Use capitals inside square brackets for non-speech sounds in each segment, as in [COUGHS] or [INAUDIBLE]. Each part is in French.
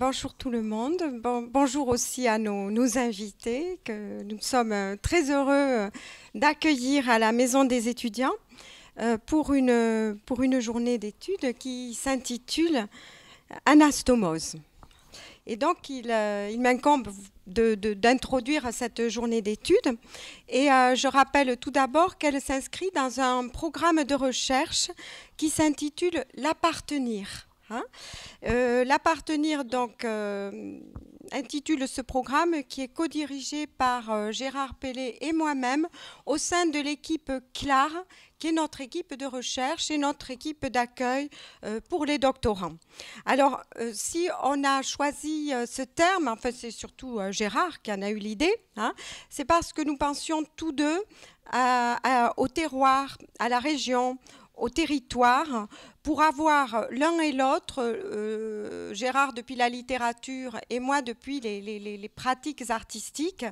Bonjour tout le monde. bonjour aussi à nos, invités que nous sommes euh, très heureux euh, d'accueillir à la Maison des étudiants euh, pour une, pour une journée d'études qui s'intitule Anastomose. Et donc, il, il m'incombe d'introduire cette journée d'études. Et je rappelle tout d'abord qu'elle s'inscrit dans un programme de recherche qui s'intitule L'appartenir Hein. Euh, l'appartenir, donc, euh, intitule ce programme qui est co-dirigé par euh, Gérard Pellet et moi-même au sein de l'équipe CLAR, qui est notre équipe de recherche et notre équipe d'accueil pour les doctorants. Alors, si on a choisi ce terme, enfin, c'est surtout Gérard qui en a eu l'idée, hein, c'est parce que nous pensions tous deux au terroir, à la région, au territoire pour avoir l'un et l'autre, euh, Gérard depuis la littérature et moi depuis les, pratiques artistiques,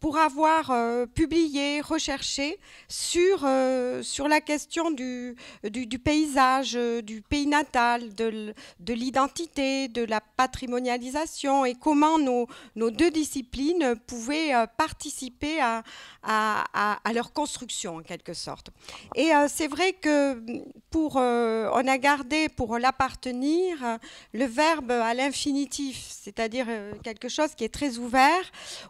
pour avoir euh, publié, recherché sur, euh, sur la question du, du, paysage, du pays natal, de, l'identité, de la patrimonialisation et comment nos, nos deux disciplines pouvaient participer à, à, leur construction en quelque sorte. Et c'est vrai que pour a gardé pour l'appartenir le verbe à l'infinitif, c'est-à-dire euh, quelque chose qui est très ouvert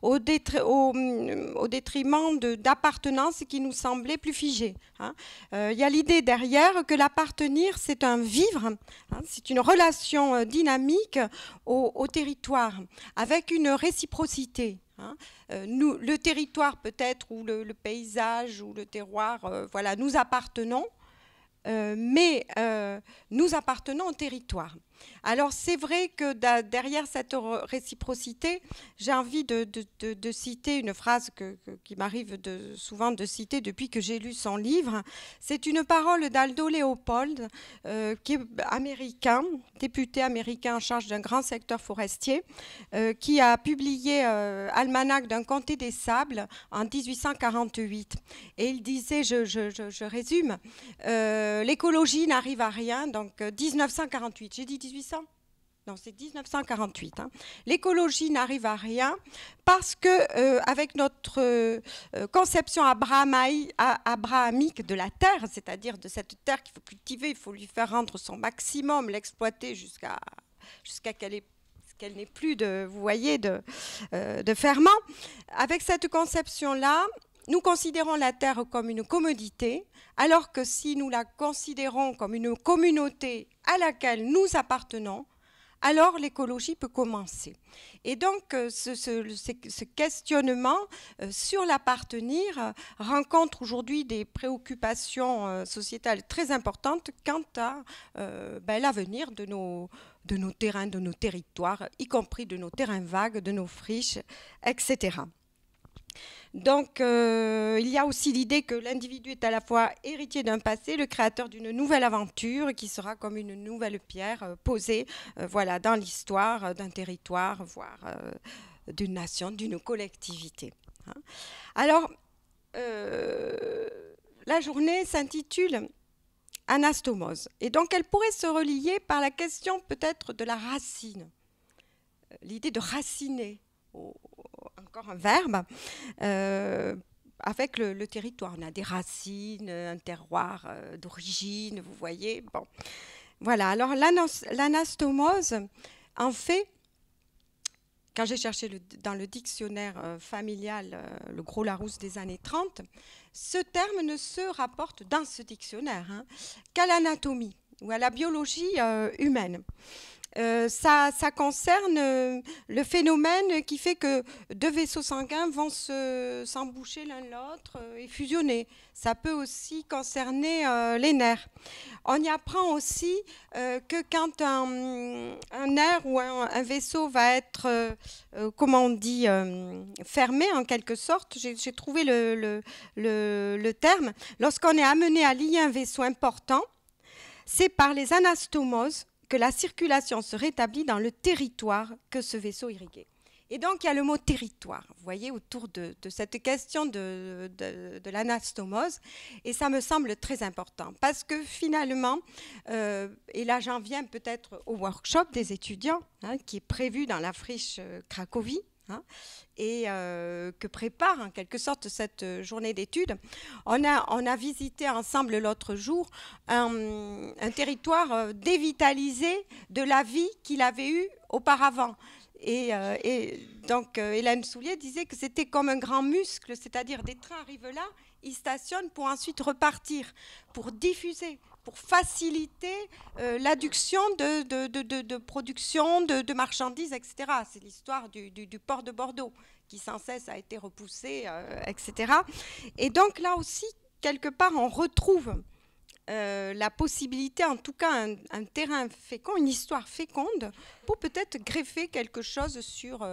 au, au, détriment d'appartenance qui nous semblait plus figé hein. euh, Il y a l'idée derrière que l'appartenir, c'est un vivre, hein, c'est une relation euh, dynamique au, territoire, avec une réciprocité. Hein. nous, le territoire peut-être, ou le, paysage, ou le terroir, voilà, nous appartenons, euh, mais euh, nous appartenons au territoire. Alors c'est vrai que derrière cette réciprocité, j'ai envie de, citer une phrase qui m'arrive souvent de citer depuis que j'ai lu son livre. C'est une parole d'Aldo Leopold, euh, qui est américain, député américain en charge d'un grand secteur forestier, euh, qui a publié euh, Almanach d'un comté des sables en 1848. Et il disait, je, je résume, l'écologie n'arrive à rien, donc 1948, j'ai dit 1800 non, c'est 1948. Hein. L'écologie n'arrive à rien parce que, euh, avec notre euh, conception abrahamique de la terre, c'est-à-dire de cette terre qu'il faut cultiver, il faut lui faire rendre son maximum, l'exploiter jusqu'à jusqu'à qu'elle qu'elle n'ait plus de, vous voyez, de, euh, de ferment. Avec cette conception-là, nous considérons la Terre comme une commodité, alors que si nous la considérons comme une communauté à laquelle nous appartenons, alors l'écologie peut commencer. Et donc euh, ce, questionnement euh, sur l'appartenir euh, rencontre aujourd'hui des préoccupations sociétales très importantes quant à ben, l'avenir de nos terrains, de nos territoires, y compris de nos terrains vagues, de nos friches, etc. Donc, euh, il y a aussi l'idée que l'individu est à la fois héritier d'un passé, le créateur d'une nouvelle aventure qui sera comme une nouvelle pierre euh, posée euh, voilà, dans l'histoire d'un territoire, voire d'une nation, d'une collectivité. Hein. Alors, la journée s'intitule Anastomose. Et donc, elle pourrait se relier par la question peut-être de la racine, l'idée de raciner encore un verbe, euh, avec le, territoire. On a des racines, un terroir euh, d'origine, vous voyez. Bon. Voilà, alors l'anastomose, en fait, quand j'ai cherché dans le dictionnaire euh, familial le gros Larousse des années 30, ce terme ne se rapporte dans ce dictionnaire hein, qu'à l'anatomie ou à la biologie euh, humaine. Euh, ça, ça, concerne euh, le phénomène qui fait que deux vaisseaux sanguins vont s'emboucher l'un l'autre et fusionner. Ça peut aussi concerner les nerfs. On y apprend aussi que quand un, nerf ou un, vaisseau va être, comment on dit, fermé en quelque sorte, j'ai trouvé le terme, lorsqu'on est amené à lier un vaisseau important, c'est par les anastomoses que la circulation se rétablit dans le territoire que ce vaisseau irriguait. Et donc, il y a le mot territoire, vous voyez, autour de, cette question de, l'anastomose. Et ça me semble très important parce que finalement, euh, et là j'en viens peut-être au workshop des étudiants hein, qui est prévu dans la friche euh, Cracovie, Hein, et euh, que prépare en quelque sorte cette euh, journée d'études. On a, on a visité ensemble l'autre jour un, territoire euh, dévitalisé de la vie qu'il avait eu auparavant. Et, donc Hélène Soulier disait que c'était comme un grand muscle, c'est-à-dire des trains arrivent là, ils stationnent pour ensuite repartir, pour diffuser pour faciliter euh, l'adduction de, de, production de, marchandises, etc. C'est l'histoire du, port de Bordeaux qui sans cesse a été repoussé, euh, etc. Et donc là aussi, quelque part, on retrouve euh, la possibilité, en tout cas un, terrain fécond, une histoire féconde, pour peut-être greffer quelque chose sur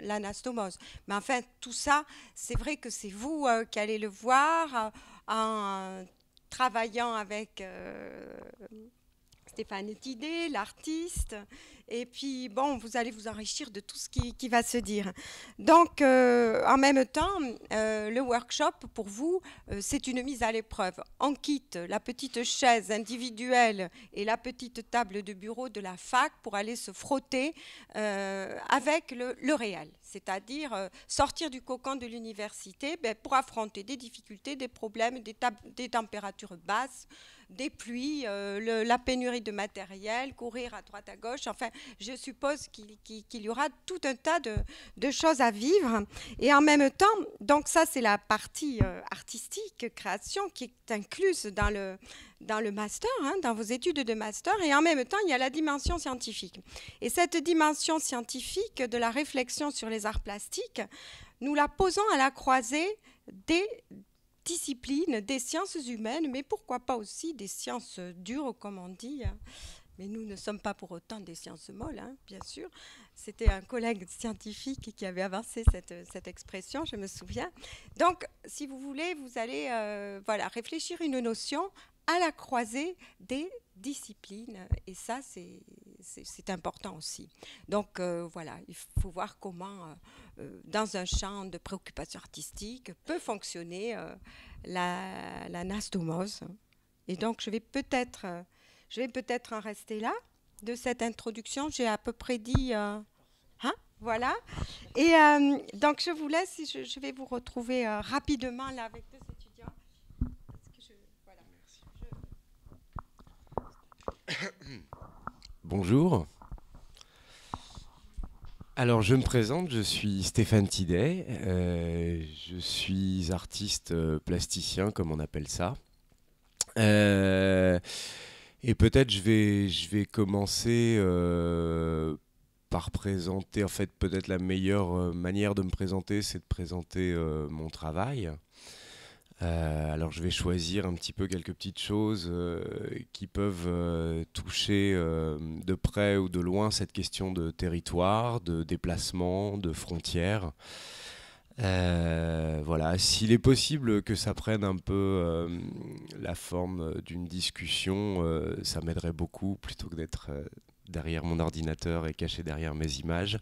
l'anastomose. Mais enfin, tout ça, c'est vrai que c'est vous qui allez le voir en travaillant avec euh, Stéphane Tidé, l'artiste. Et puis, bon, vous allez vous enrichir de tout ce qui, va se dire. Donc, euh, en même temps, euh, le workshop, pour vous, c'est une mise à l'épreuve. On quitte la petite chaise individuelle et la petite table de bureau de la fac pour aller se frotter avec le réel c'est-à-dire euh, sortir du cocon de l'université ben, pour affronter des difficultés, des problèmes, des, des températures basses, des pluies, euh, la pénurie de matériel, courir à droite à gauche. Enfin, je suppose qu'il y aura tout un tas de, choses à vivre. Et en même temps, donc ça c'est la partie euh, artistique, création, qui est incluse dans le, dans le master, hein, dans vos études de master, et en même temps, il y a la dimension scientifique. Et cette dimension scientifique de la réflexion sur les arts plastiques, nous la posons à la croisée des disciplines, des sciences humaines, mais pourquoi pas aussi des sciences dures, comme on dit. Hein. Mais nous ne sommes pas pour autant des sciences molles, hein, bien sûr. C'était un collègue scientifique qui avait avancé cette, expression, je me souviens. Donc, si vous voulez, vous allez euh, voilà, réfléchir une notion à la croisée des disciplines. Et ça, c'est important aussi. Donc euh, voilà, il faut voir comment, euh, euh, dans un champ de préoccupation artistique, peut fonctionner la, la Et donc, je vais peut-être peut en rester là de cette introduction. J'ai à peu près dit... Hein, voilà. Et donc, je vous laisse. Je, je vais vous retrouver rapidement là avec... [COUGHS] Bonjour. Alors je me présente, je suis Stéphane Tidet, euh, je suis artiste euh, plasticien comme on appelle ça. Euh, et peut-être je vais, je vais commencer par présenter, en fait peut-être la meilleure manière de me présenter c'est de présenter mon travail. Euh, alors je vais choisir un petit peu quelques petites choses euh, qui peuvent euh, toucher de près ou de loin cette question de territoire, de déplacement, de frontières. voilà, s'il est possible que ça prenne un peu la forme d'une discussion, ça m'aiderait beaucoup plutôt que d'être derrière mon ordinateur et caché derrière mes images.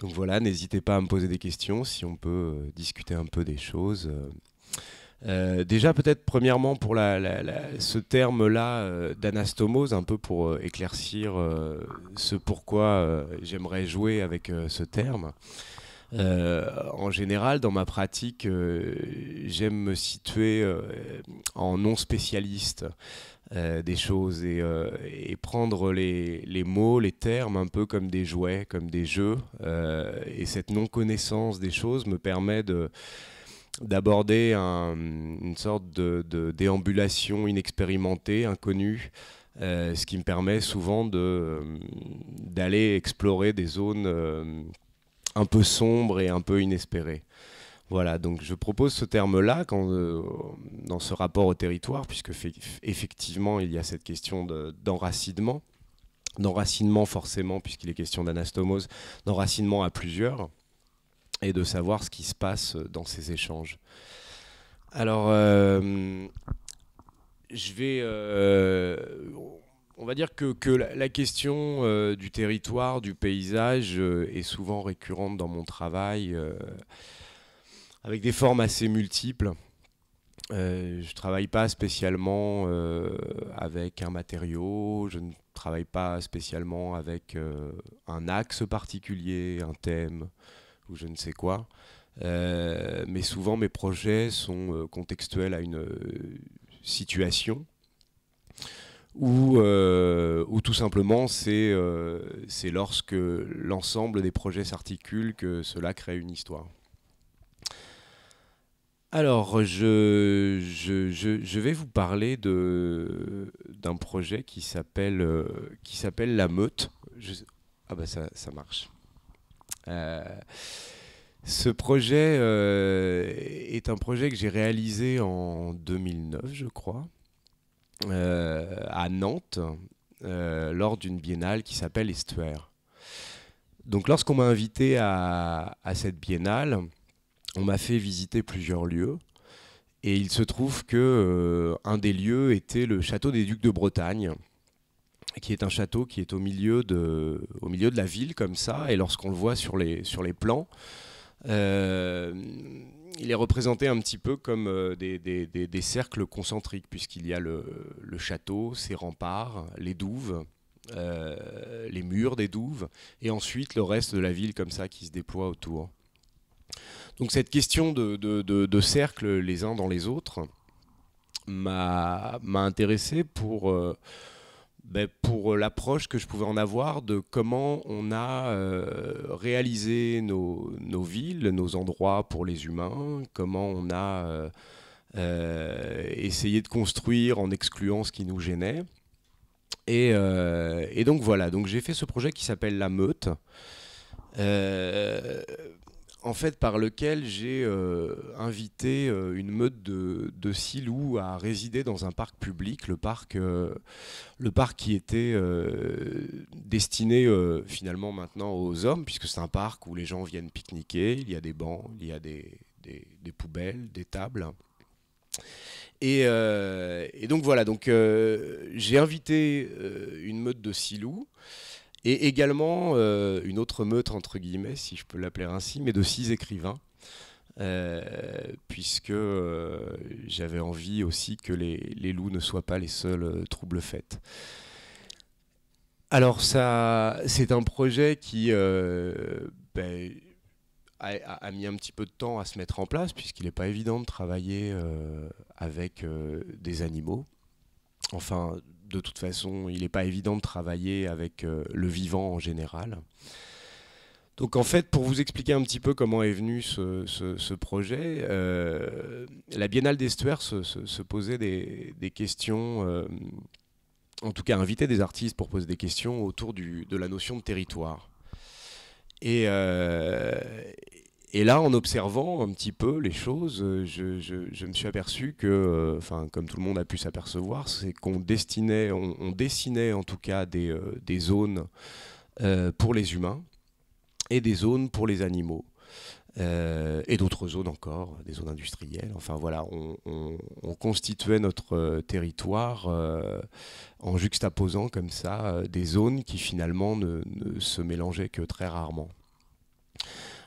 Donc voilà, n'hésitez pas à me poser des questions si on peut discuter un peu des choses. Euh, déjà, peut-être premièrement pour la, ce terme-là euh, d'anastomose, un peu pour euh, éclaircir ce pourquoi j'aimerais jouer avec ce terme. en général, dans ma pratique, j'aime me situer en non spécialiste des choses et, prendre les, mots, les termes un peu comme des jouets, comme des jeux. et cette non connaissance des choses me permet de d'aborder une sorte de, déambulation inexpérimentée, inconnue, euh, ce qui me permet souvent euh, d'aller explorer des zones euh, un peu sombres et un peu inespérées. Voilà, donc je propose ce terme-là dans ce rapport au territoire, puisque effectivement il y a cette question d'enracinement, d'enracinement forcément puisqu'il est question d'anastomose, d'enracinement à plusieurs et de savoir ce qui se passe dans ces échanges. Alors, euh, je vais. Euh, on va dire que, la, question euh, du territoire, du paysage est souvent récurrente dans mon travail, avec des formes assez multiples. je ne travaille pas spécialement avec un matériau, je ne travaille pas spécialement avec un axe particulier, un thème ou je ne sais quoi. Euh, mais souvent, mes projets sont euh, contextuels à une euh, situation ou, tout simplement, c'est lorsque l'ensemble des projets s'articule que cela crée une histoire. Alors, je, je, vais vous parler d'un projet qui s'appelle La Meute. ah bah ça marche. Euh, ce projet euh, est un projet que j'ai réalisé en 2009, je crois, euh, à Nantes, lors d'une biennale qui s'appelle Estuaire. Donc lorsqu'on m'a invité à, cette biennale, on m'a fait visiter plusieurs lieux. Et il se trouve qu'un des lieux était le château des Ducs de Bretagne, qui est un château qui est au milieu de, au milieu de la ville comme ça, et lorsqu'on le voit sur les, sur les plans, euh, il est représenté un petit peu comme euh, des, cercles concentriques, puisqu'il y a le, château, ses remparts, les douves, euh, les murs des douves, et ensuite le reste de la ville comme ça qui se déploie autour. Donc cette question de, cercles les uns dans les autres m'a intéressé pour... Ben, pour euh, l'approche que je pouvais en avoir de comment on a euh, réalisé nos, villes, nos endroits pour les humains, comment on a euh, essayé de construire en excluant ce qui nous gênait. Et, donc voilà, donc j'ai fait ce projet qui s'appelle La Meute en fait, par lequel j'ai euh, invité euh, une meute de, de six à résider dans un parc public, le parc, euh, le parc qui était destiné finalement maintenant aux hommes, puisque c'est un parc où les gens viennent pique-niquer, il y a des bancs, il y a des, poubelles, des tables. Et, donc voilà, donc j'ai invité une meute de six loups. Et également euh, une autre meute, entre guillemets, si je peux l'appeler ainsi, mais de six écrivains. Euh, puisque euh, j'avais envie aussi que les, loups ne soient pas les seuls troubles faits. Alors ça, c'est un projet qui ben, a, mis un petit peu de temps à se mettre en place, puisqu'il n'est pas évident de travailler avec des animaux. Enfin, de toute façon, il n'est pas évident de travailler avec euh, le vivant en général. Donc en fait, pour vous expliquer un petit peu comment est venu ce, projet, euh, la Biennale d'Estuaire se, posait des, questions, euh, en tout cas invitait des artistes pour poser des questions autour de la notion de territoire. Et, et là, en observant un petit peu les choses, euh, je, me suis aperçu que, euh, enfin, comme tout le monde a pu s'apercevoir, c'est qu'on destinait, on, dessinait en tout cas des, euh, zones pour les humains et des zones pour les animaux. et d'autres zones encore, des zones industrielles. Enfin voilà, on, constituait notre territoire en juxtaposant comme ça des zones qui finalement ne se mélangeaient que très rarement.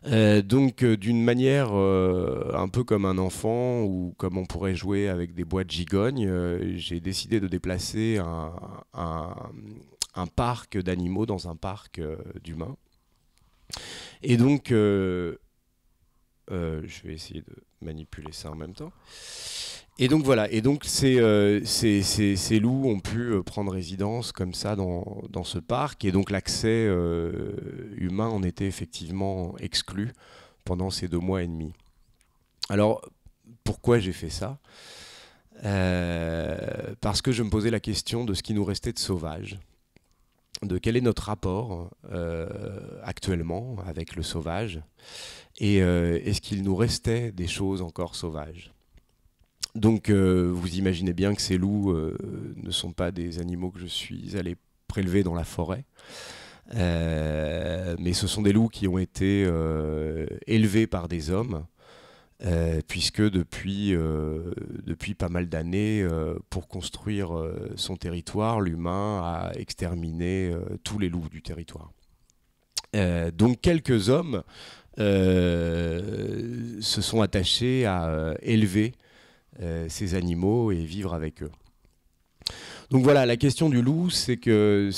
Euh, donc euh, d'une manière euh, un peu comme un enfant ou comme on pourrait jouer avec des bois boîtes gigognes, j'ai décidé de déplacer un parc d'animaux dans un parc d'humains. Et donc, je vais essayer de manipuler ça en même temps. Et donc voilà, et donc euh, ces, loups ont pu euh, prendre résidence comme ça dans, ce parc, et donc l'accès euh, humain en était effectivement exclu pendant ces deux mois et demi. Alors pourquoi j'ai fait ça Parce que je me posais la question de ce qui nous restait de sauvage, de quel est notre rapport actuellement avec le sauvage, et est-ce qu'il nous restait des choses encore sauvages donc euh, vous imaginez bien que ces loups euh, ne sont pas des animaux que je suis allé prélever dans la forêt. Euh, mais ce sont des loups qui ont été élevés par des hommes, puisque depuis, depuis pas mal d'années, pour construire son territoire, l'humain a exterminé tous les loups du territoire. donc quelques hommes se sont attachés à élever euh, ces animaux et vivre avec eux. Donc voilà, la question du loup, c'est que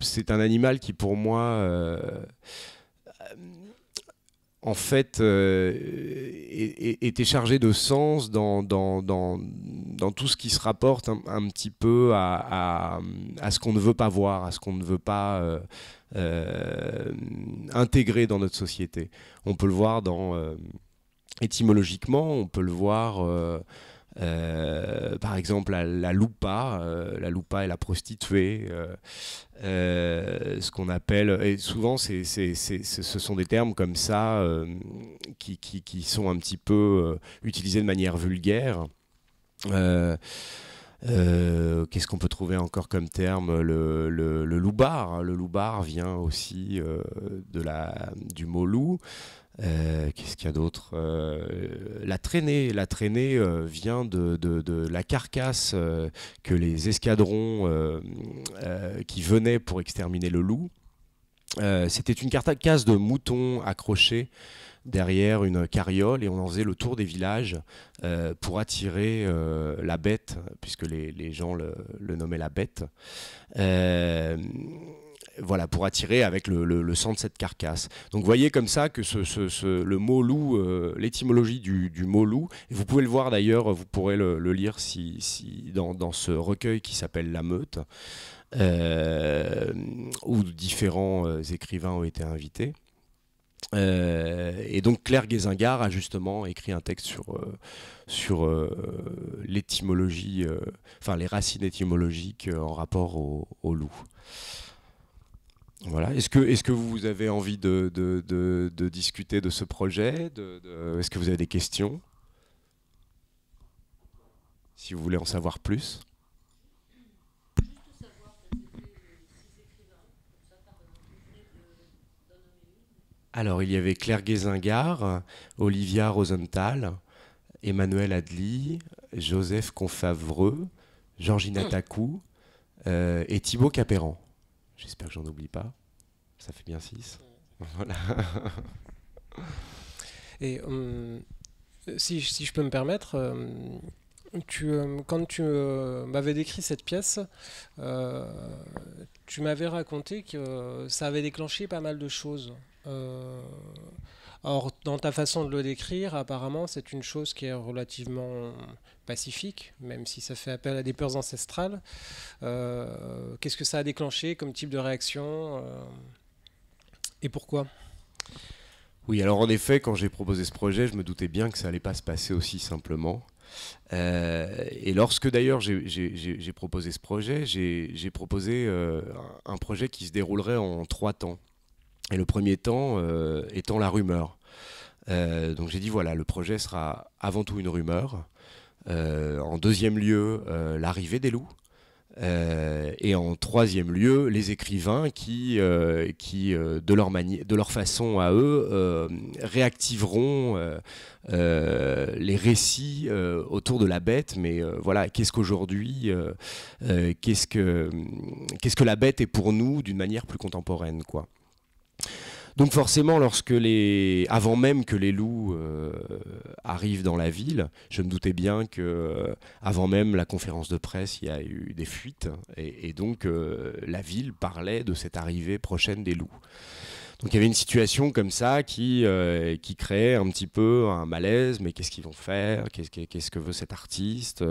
c'est un animal qui pour moi, euh, en fait, était euh, chargé de sens dans, dans, dans, tout ce qui se rapporte un, petit peu à, à, ce qu'on ne veut pas voir, à ce qu'on ne veut pas... intégrer dans notre société. On peut le voir dans étymologiquement, on peut le voir euh, par exemple, la, loupa, euh, la loupa et la prostituée, euh, ce qu'on appelle, et souvent ce sont des termes comme ça qui, qui, sont un petit peu utilisés de manière vulgaire. qu'est-ce qu'on peut trouver encore comme terme le, le, le loubar. Hein. Le loubar vient aussi de la, du mot loup. Euh, qu'est-ce qu'il y a d'autre euh, La traînée, la traînée euh, vient de, la carcasse que les escadrons qui venaient pour exterminer le loup. C'était une carcasse de moutons accrochés derrière une carriole et on en faisait le tour des villages pour attirer la bête, puisque les, gens le, nommaient la bête voilà, pour attirer avec le, sang de cette carcasse. Donc voyez comme ça que le mot loup, euh, l'étymologie du, mot loup, vous pouvez le voir d'ailleurs, vous pourrez le, lire si, dans, ce recueil qui s'appelle La Meute, euh, où différents euh, écrivains ont été invités. et donc Claire Guézingard a justement écrit un texte sur, l'étymologie, enfin les racines étymologiques en rapport au, au loup. Voilà. Est-ce que, est que vous avez envie de, de, discuter de ce projet Est-ce que vous avez des questions Si vous voulez en savoir plus. Alors, il y avait Claire Guézingard, Olivia Rosenthal, Emmanuel Adli, Joseph Confavreux, Georgina mmh. Takou euh, et Thibaut Capéran. J'espère que j'en oublie pas. Ça fait bien 6. Voilà. [LAUGHS] Et euh, si, je peux me permettre, euh, euh, quand tu m'avais décrit cette pièce, tu m'avais raconté que ça avait déclenché pas mal de choses. or, dans ta façon de le décrire, apparemment, c'est une chose qui est relativement pacifique, même si ça fait appel à des peurs ancestrales. Euh, qu'est-ce que ça a déclenché comme type de réaction euh, et pourquoi Oui, alors en effet, quand j'ai proposé ce projet, je me doutais bien que ça allait pas se passer aussi simplement. Euh, et lorsque d'ailleurs j'ai proposé ce projet, j'ai proposé un projet qui se déroulerait en trois temps. Et le premier temps étant la rumeur. donc j'ai dit voilà, le projet sera avant tout une rumeur. Euh, en deuxième lieu, euh, l'arrivée des loups. Euh, et en troisième lieu, les écrivains qui, qui de, leur de leur façon à eux, réactiveront les récits autour de la bête. Mais voilà, qu'est-ce qu'aujourd'hui, qu'est-ce que qu'est-ce que la bête est pour nous d'une manière plus contemporaine, quoi. Donc forcément, lorsque les, avant même que les loups euh, arrivent dans la ville, je me doutais bien que, euh, avant même la conférence de presse, il y a eu des fuites, hein, et, donc euh, la ville parlait de cette arrivée prochaine des loups. Donc il y avait une situation comme ça qui, qui créait un petit peu un malaise, mais qu'est-ce qu'ils vont faire qu'est-ce, que veut cet artiste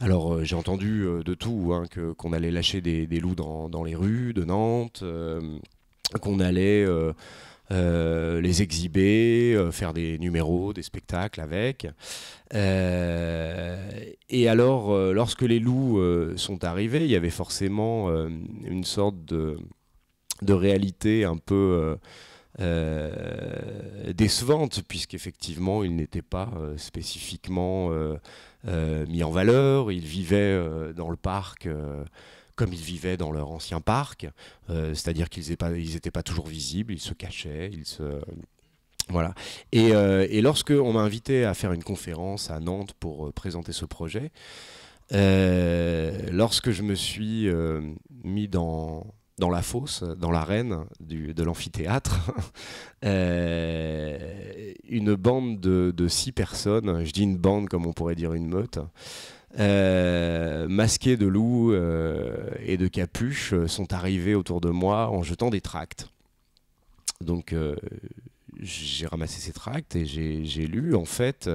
Alors j'ai entendu de tout, hein, que, qu'on allait lâcher des, loups dans, dans, les rues de Nantes qu'on allait euh, euh, les exhiber, euh, faire des numéros, des spectacles avec. et alors, lorsque les loups sont arrivés, il y avait forcément une sorte de, de, réalité un peu décevante, puisqu'effectivement, ils n'étaient pas spécifiquement mis en valeur, ils vivaient dans le parc comme ils vivaient dans leur ancien parc, euh, c'est-à-dire qu'ils n'étaient pas, toujours visibles, ils se cachaient, ils se... Voilà. Et, lorsqu'on euh, lorsque on m'a invité à faire une conférence à Nantes pour euh, présenter ce projet, lorsque je me suis mis dans, la fosse, dans l'arène de l'amphithéâtre, [LAUGHS] une bande de, six personnes, je dis une bande comme on pourrait dire une meute, euh, masqués de loups euh, et de capuches, euh, sont arrivés autour de moi en jetant des tracts. Donc j'ai ramassé ces tracts et j'ai lu en fait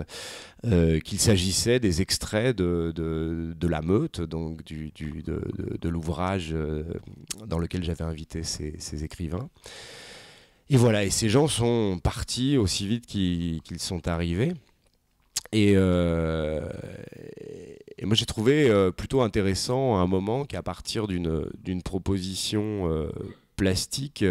qu'il s'agissait des extraits de, de, la meute, donc du, du, de, l'ouvrage dans lequel j'avais invité ces, écrivains. Et voilà, et ces gens sont partis aussi vite qu'ils sont arrivés. Et, et moi, j'ai trouvé euh, plutôt intéressant à un moment qu'à partir d'une proposition euh, plastique,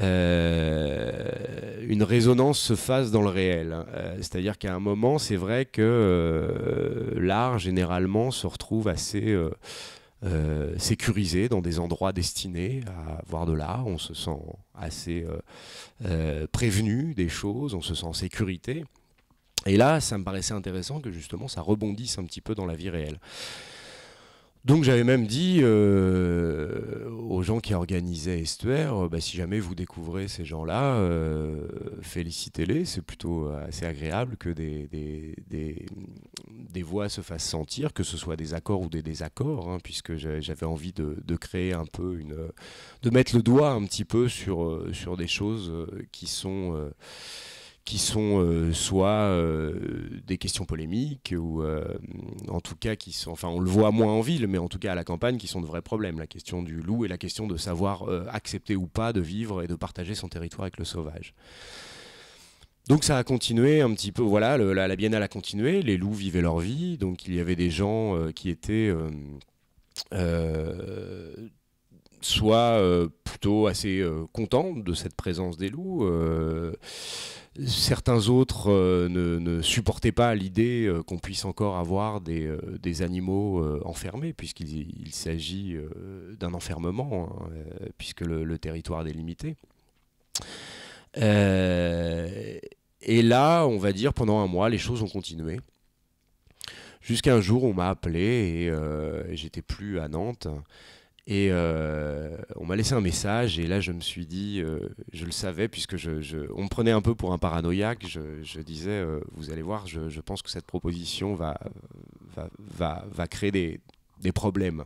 euh, une résonance se fasse dans le réel. Hein. C'est-à-dire qu'à un moment, c'est vrai que l'art, généralement, se retrouve assez... sécurisé dans des endroits destinés à voir de l'art, on se sent assez prévenu des choses, on se sent en sécurité. Et là, ça me paraissait intéressant que justement ça rebondisse un petit peu dans la vie réelle. Donc j'avais même dit euh, aux gens qui organisaient Estuaire, euh, bah, si jamais vous découvrez ces gens-là, euh, félicitez-les, c'est plutôt assez agréable que des, des, voix se fassent sentir, que ce soit des accords ou des désaccords, hein, puisque j'avais envie de, créer un peu une... de mettre le doigt un petit peu sur, sur des choses qui sont qui sont euh, soit euh, des questions polémiques ou euh, en tout cas qui sont, enfin on le voit moins en ville, mais en tout cas à la campagne, qui sont de vrais problèmes. La question du loup et la question de savoir accepter ou pas de vivre et de partager son territoire avec le sauvage. Donc ça a continué un petit peu, voilà, la, biennale a continué, les loups vivaient leur vie, donc il y avait des gens qui étaient soit euh, plutôt assez euh, content de cette présence des loups. Euh, certains autres ne, supportaient pas l'idée qu'on puisse encore avoir des, animaux enfermés, puisqu'il s'agit d'un enfermement, hein, puisque le, territoire est limité. et là, on va dire, pendant un mois, les choses ont continué. Jusqu'à un jour, on m'a appelé et j'étais plus à Nantes. Et euh, on m'a laissé un message et là je me suis dit, euh, je le savais puisque je, on me prenait un peu pour un paranoïaque. Je, disais, euh, vous allez voir, je, pense que cette proposition va, va, va, va créer des, des, problèmes.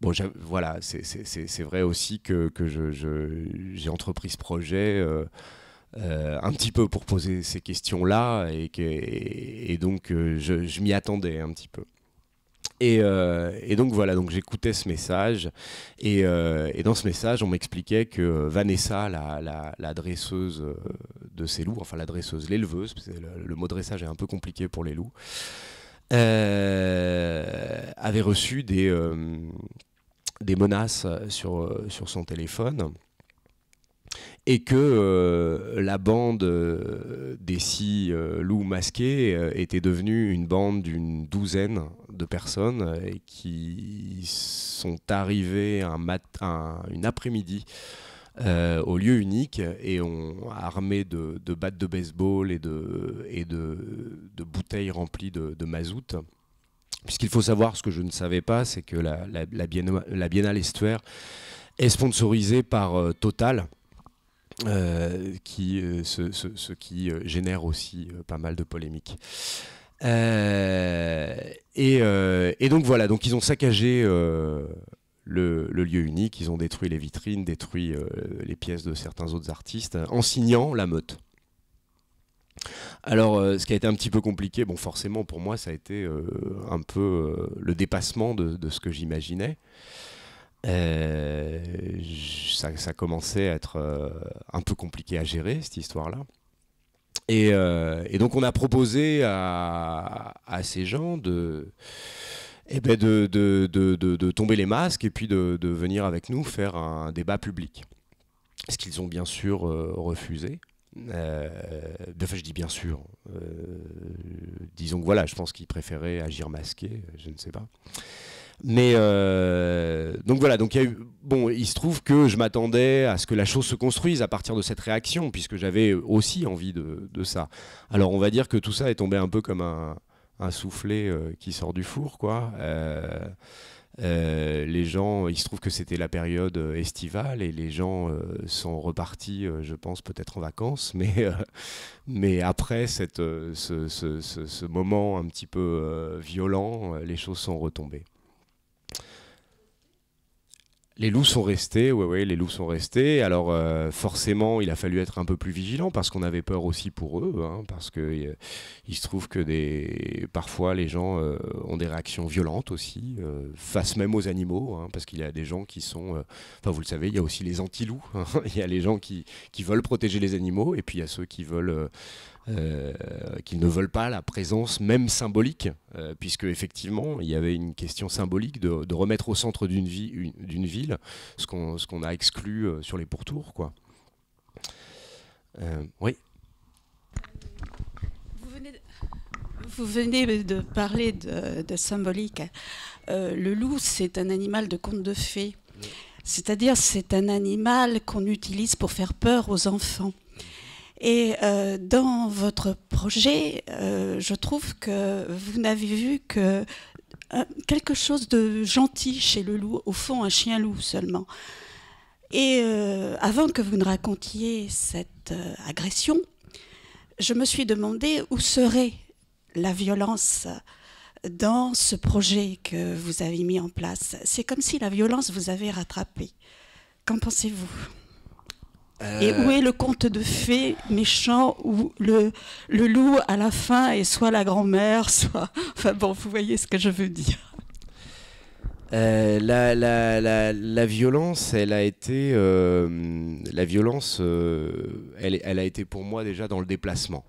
Bon, voilà, c'est vrai aussi que, que j'ai entrepris ce projet. un petit peu pour poser ces questions-là et, que, et, donc je, je m'y attendais un petit peu. Euh, et, donc voilà, donc j'écoutais ce message et, euh, dans ce message, on m'expliquait que euh, Vanessa, la, dresseuse de ces loups, enfin la dresseuse, l'éleveuse, le, mot dressage est un peu compliqué pour les loups, avait reçu des, menaces sur son téléphone et que euh, la bande euh, des six euh, loups masqués était devenue une bande d'une douzaine de personnes qui sont arrivées un une après-midi au lieu unique et ont armé de, battes de baseball et de, et de, bouteilles remplies de, mazout. Puisqu'il faut savoir, ce que je ne savais pas, c'est que la, la, Biennale, la Biennale Estuaire est sponsorisée par Total, euh, qui, euh, ce, qui euh, génère aussi pas mal de polémiques. Et, donc voilà, donc ils ont saccagé le, lieu unique, ils ont détruit les vitrines, détruit les pièces de certains autres artistes, hein, en signant la meute. Alors, ce qui a été un petit peu compliqué, bon, forcément, pour moi, ça a été un peu le dépassement de, de ce que j'imaginais. Euh, ça, commençait à être euh, un peu compliqué à gérer, cette histoire-là. Et, euh, donc on a proposé à, ces gens eh ben, de, de, tomber les masques et puis de, venir avec nous faire un débat public. Ce qu'ils ont bien sûr refusé. enfin, je dis bien sûr. disons que voilà, je pense qu'ils préféraient agir masqué, je ne sais pas. Mais euh, donc voilà, donc il eu, bon, il se trouve que je m'attendais à ce que la chose se construise à partir de cette réaction, puisque j'avais aussi envie de, ça. Alors on va dire que tout ça est tombé un peu comme un, un soufflet euh, qui sort du four, quoi. Euh, les gens, il se trouve que c'était la période estivale et les gens sont repartis, je pense, peut-être en vacances, [LAUGHS] mais, après cette, ce, moment un petit peu violent, les choses sont retombées. Les loups sont restés, oui, ouais, les loups sont restés. Alors euh, forcément, il a fallu être un peu plus vigilant parce qu'on avait peur aussi pour eux, hein, parce que euh, se trouve que des... parfois les gens euh, ont des réactions violentes aussi, face même aux animaux, hein, parce qu'il y a des gens qui sont, enfin vous le savez, il y a aussi les anti-loups, hein. [LAUGHS] il y a les gens qui, qui, veulent protéger les animaux, et puis il y a ceux qui veulent euh, qu'ils ne veulent pas la présence même symbolique, euh, puisque effectivement il y avait une question symbolique de, remettre au centre d'une d'une ville ce qu'on a exclu euh, sur les pourtours, quoi. oui. Vous venez, de, parler de, symbolique. le loup, c'est un animal de conte de fées. C'est-à-dire, c'est un animal qu'on utilise pour faire peur aux enfants. Et euh, dans votre projet, euh, je trouve que vous n'avez vu que euh, quelque chose de gentil chez le loup, au fond un chien loup seulement. Et avant que vous ne racontiez cette agression, je me suis demandé où serait la violence dans ce projet que vous avez mis en place. C'est comme si la violence vous avait rattrapé. Qu'en pensez-vous et euh, où est le conte de fées méchant où le, le loup à la fin est soit la grand-mère, soit... [LAUGHS] Enfin bon, vous voyez ce que je veux dire. Euh, la, la, la, la, violence, elle a été, euh, la violence, elle, elle, a été pour moi déjà dans le déplacement.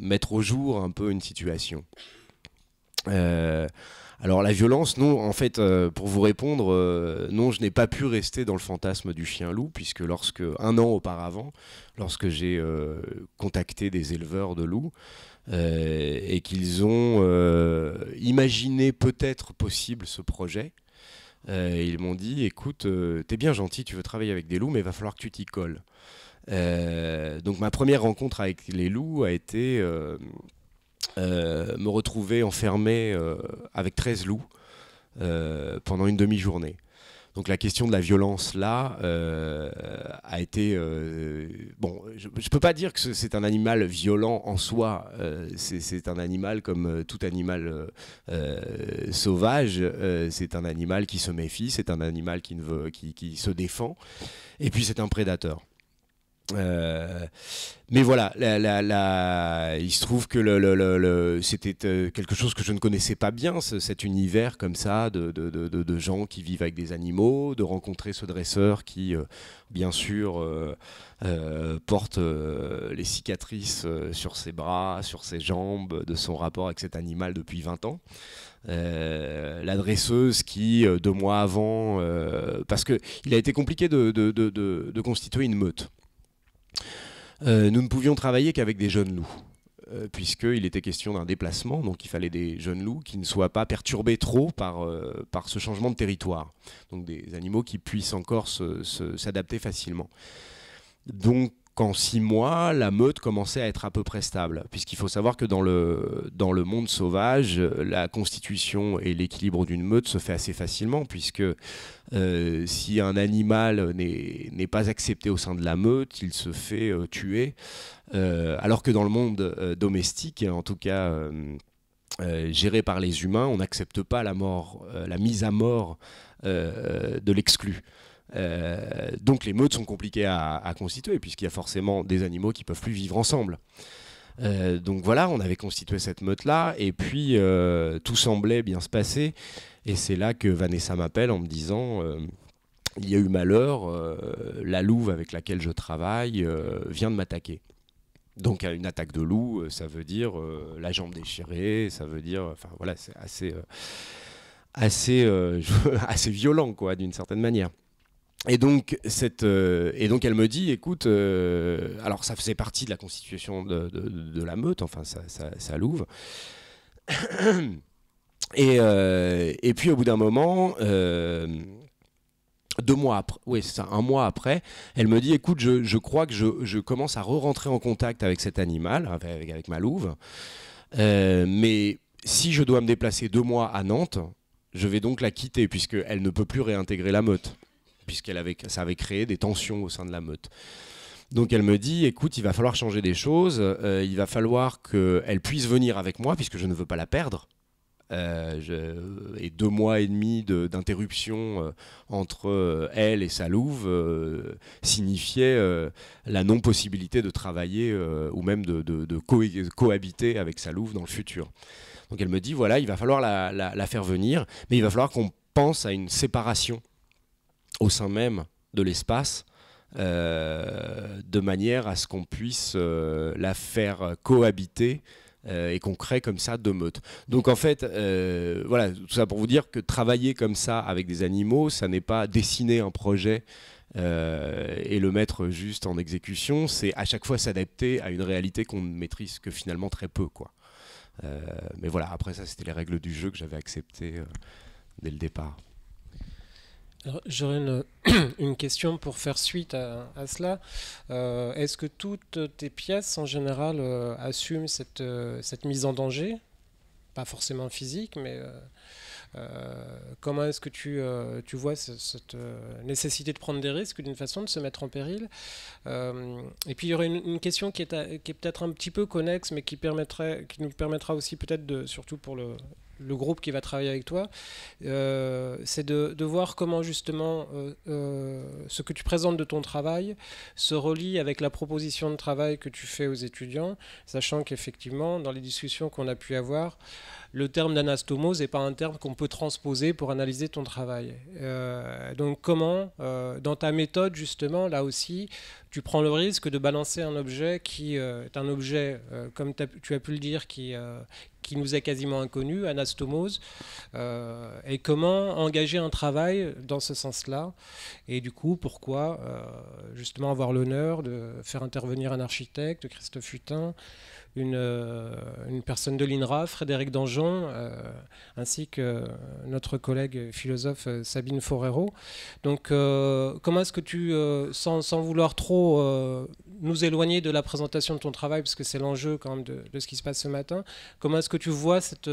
mettre au jour un peu une situation. Alors la violence, non, en fait, euh, pour vous répondre, euh, non, je n'ai pas pu rester dans le fantasme du chien-loup, puisque lorsque, un an auparavant, lorsque j'ai euh, contacté des éleveurs de loups, et qu'ils ont imaginé peut-être possible ce projet, ils m'ont dit, écoute, t'es bien gentil, tu veux travailler avec des loups, mais il va falloir que tu t'y colles. donc ma première rencontre avec les loups a été euh, me retrouver enfermé euh, avec 13 loups euh, pendant une demi-journée. Donc la question de la violence là a été bon. Je, ne peux pas dire que c'est un animal violent en soi. c'est un animal comme tout animal sauvage. c'est un animal qui se méfie. C'est un animal qui ne veut, qui se défend. Et puis c'est un prédateur. Euh, mais voilà, il se trouve que c'était euh, quelque chose que je ne connaissais pas bien, cet univers comme ça, de, gens qui vivent avec des animaux, de rencontrer ce dresseur qui, euh, bien sûr, porte les cicatrices sur ses bras, sur ses jambes, de son rapport avec cet animal depuis 20 ans. la dresseuse qui, deux mois avant, parce qu'il a été compliqué de, de constituer une meute. Euh, nous ne pouvions travailler qu'avec des jeunes loups euh, puisqu'il était question d'un déplacement, donc il fallait des jeunes loups qui ne soient pas perturbés trop par, euh, par ce changement de territoire. Donc des animaux qui puissent encore s'adapter facilement. Donc qu'en six mois, la meute commençait à être à peu près stable. Puisqu'il faut savoir que dans le, monde sauvage, la constitution et l'équilibre d'une meute se fait assez facilement, puisque euh, si un animal n'est pas accepté au sein de la meute, il se fait euh, tuer. Euh, alors que dans le monde domestique, en tout cas... géré par les humains, on n'accepte pas la mort, la mise à mort de l'exclu. Euh, donc les meutes sont compliquées à, constituer, puisqu'il y a forcément des animaux qui peuvent plus vivre ensemble. Euh, donc voilà, on avait constitué cette meute-là, et puis euh, tout semblait bien se passer. Et c'est là que Vanessa m'appelle en me disant Il y a eu malheur, la louve avec laquelle je travaille vient de m'attaquer. Donc une attaque de loup, ça veut dire la jambe déchirée, ça veut dire, enfin voilà, c'est assez, assez, [LAUGHS] assez violent quoi, d'une certaine manière. Et donc, cette, euh, et donc elle me dit, écoute, euh, alors ça faisait partie de la constitution de, la meute, enfin ça, louve [COUGHS] euh, et, puis au bout d'un moment, deux mois après, oui, c'est ça, un mois après, elle me dit écoute, je, crois que je, commence à re-rentrer en contact avec cet animal, avec, ma louve, mais si je dois me déplacer deux mois à Nantes, je vais donc la quitter puisqu'elle ne peut plus réintégrer la meute puisqu'elle avait, ça avait créé des tensions au sein de la meute. Donc elle me dit, écoute, il va falloir changer des choses, euh, il va falloir qu'elle puisse venir avec moi, puisque je ne veux pas la perdre. Euh, et deux mois et demi d'interruption euh, entre elle et sa louve signifiait la non-possibilité de travailler ou même de, cohabiter avec sa louve dans le futur. Donc elle me dit, voilà, il va falloir la faire venir, mais il va falloir qu'on pense à une séparation au sein même de l'espace, euh, de manière à ce qu'on puisse euh, la faire cohabiter euh, et qu'on crée comme ça deux meutes. Donc en fait, voilà, tout ça pour vous dire que travailler comme ça avec des animaux, ça n'est pas dessiner un projet et le mettre juste en exécution, c'est à chaque fois s'adapter à une réalité qu'on ne maîtrise que finalement très peu. Quoi. mais voilà, après ça, c'était les règles du jeu que j'avais acceptées dès le départ. J'aurais [CLEARS THROAT] une, question pour faire suite à, cela. Euh, est-ce que toutes tes pièces, en général, euh, assument euh, cette, mise en danger Pas forcément physique, mais... comment est-ce que tu, tu vois cette nécessité de prendre des risques d'une façon de se mettre en péril Et puis il y aurait une, question qui est, est peut-être un petit peu connexe, mais qui, permettrait, qui nous permettra aussi peut-être, de surtout pour le, le groupe qui va travailler avec toi, euh, c'est de, voir comment justement euh, euh, ce que tu présentes de ton travail se relie avec la proposition de travail que tu fais aux étudiants, sachant qu'effectivement, dans les discussions qu'on a pu avoir, le terme d'anastomose n'est pas un terme qu'on peut transposer pour analyser ton travail. Euh, donc comment, euh, dans ta méthode justement, là aussi, tu prends le risque de balancer un objet qui euh, est un objet, comme tu as pu le dire, qui, qui nous est quasiment inconnu, anastomose, et comment engager un travail dans ce sens-là, et du coup pourquoi justement avoir l'honneur de faire intervenir un architecte, Christophe Hutin, euh, une, personne de l'INRA, Frédéric Dangeon, euh, ainsi que notre collègue philosophe euh, Sabine Forero. Donc comment est-ce que tu, sans, sans, vouloir trop nous éloigner de la présentation de ton travail, parce que c'est l'enjeu quand même de, ce qui se passe ce matin, comment est-ce que tu vois cette...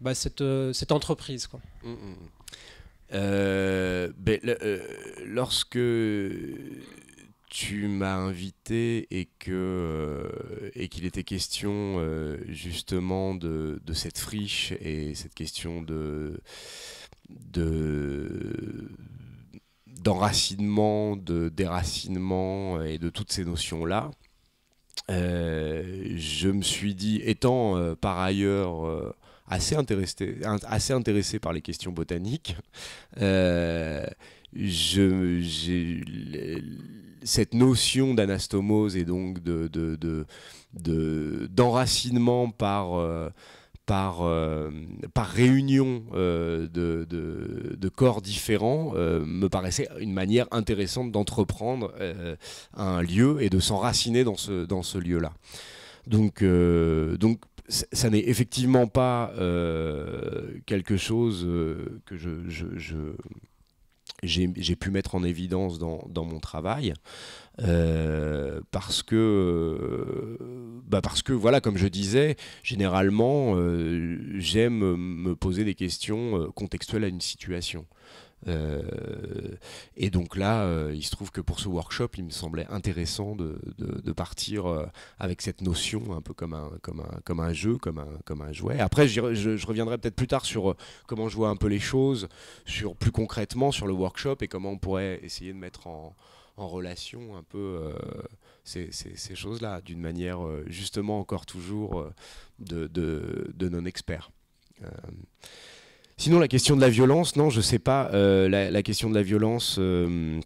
Bah, cette, cette, entreprise. Quoi. Mm, mm, mm. Ben, lorsque tu m'as invité et que euh, et qu'il était question euh, justement de, cette friche et cette question de d'enracinement, de déracinement et de toutes ces notions là. Euh, je me suis dit, étant par ailleurs assez, intéressé, assez intéressé par les questions botaniques, je, cette notion d'anastomose et donc d'enracinement de, de, par, euh, par, euh, par réunion euh, de, corps différents me paraissait une manière intéressante d'entreprendre un lieu et de s'enraciner dans ce, dans ce lieu-là. Donc, donc ça n'est effectivement pas quelque chose que je, je j'ai pu mettre en évidence dans, mon travail. Euh, parce que, euh, bah, parce que voilà, comme je disais, généralement, euh, j'aime me poser des questions contextuelles à une situation. Euh, et donc là, euh, il se trouve que pour ce workshop, il me semblait intéressant de, partir euh, avec cette notion un peu comme un, comme un, comme un jeu, comme un, comme un jouet. Après, je, reviendrai peut-être plus tard sur comment je vois un peu les choses, sur, plus concrètement sur le workshop et comment on pourrait essayer de mettre en, relation un peu ces, choses-là, d'une manière justement encore toujours de, de non-expert. Sinon, la question de la violence, non, je sais pas. Euh, la, question de la violence, euh,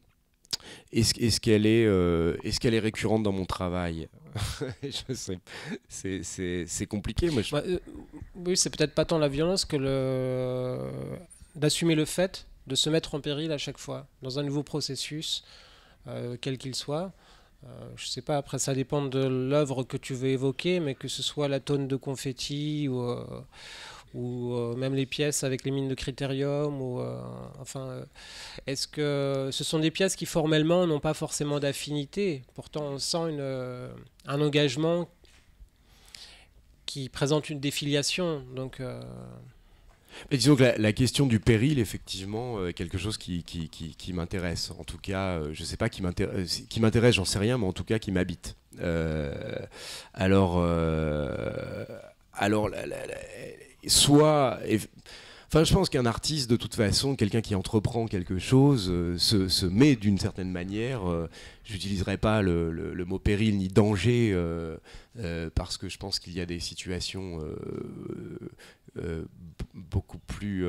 est-ce qu'elle est, euh, est-ce qu'elle est récurrente dans mon travail [LAUGHS] Je sais. C'est compliqué, moi. Je... Bah, oui, c'est peut-être pas tant la violence que le d'assumer le fait de se mettre en péril à chaque fois dans un nouveau processus, quel qu'il soit. Euh, je sais pas, après ça dépend de l'œuvre que tu veux évoquer, mais que ce soit la tonne de confetti ou, ou euh, même les pièces avec les mines de critérium ou euh, enfin euh, est-ce que ce sont des pièces qui formellement n'ont pas forcément d'affinité pourtant on sent une, un engagement qui présente une défiliation donc disons que la, question du péril, effectivement, est quelque chose qui, qui, qui, m'intéresse. En tout cas, je ne sais pas qui m'intéresse, j'en sais rien, mais en tout cas qui m'habite. alors, alors la, soit. Enfin, je pense qu'un artiste, de toute façon, quelqu'un qui entreprend quelque chose, euh, se, met d'une certaine manière. Euh, je n'utiliserai pas le, mot péril ni danger, euh, parce que je pense qu'il y a des situations beaucoup plus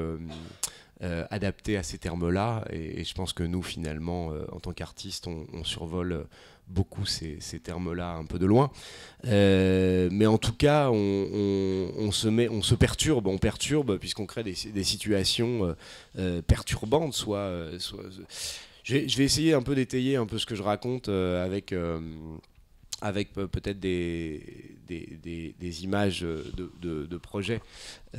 euh, adapté à ces termes-là. Et, je pense que nous, finalement, euh, en tant qu'artistes, on, survole beaucoup ces, termes-là un peu de loin. Euh, mais en tout cas, on, se met, on se perturbe, on perturbe puisqu'on crée des, situations perturbantes, soit, soit je vais essayer un peu d'étayer un peu ce que je raconte avec, avec peut-être des des, images de, de, projets.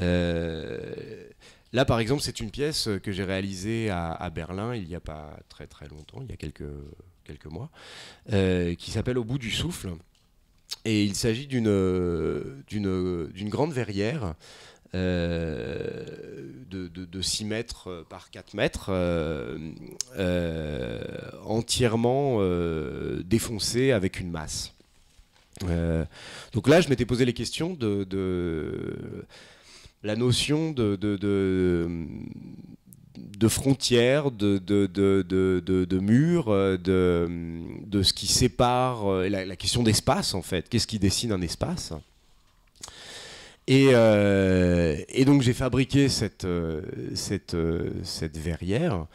Euh, Là, par exemple, c'est une pièce euh, que j'ai réalisée à, Berlin il n'y a pas très très longtemps, il y a quelques, quelques mois, euh, qui s'appelle Au bout du souffle. Et il s'agit d'une, euh, grande verrière de, 6 mètres par 4 mètres, entièrement défoncée avec une masse. donc là, je m'étais posé les questions de, de la notion de, de, frontières, de, murs, de, ce qui sépare, euh, la, question d'espace en fait. Qu'est-ce qui dessine un espace euh, et, donc j'ai fabriqué cette euh, verrière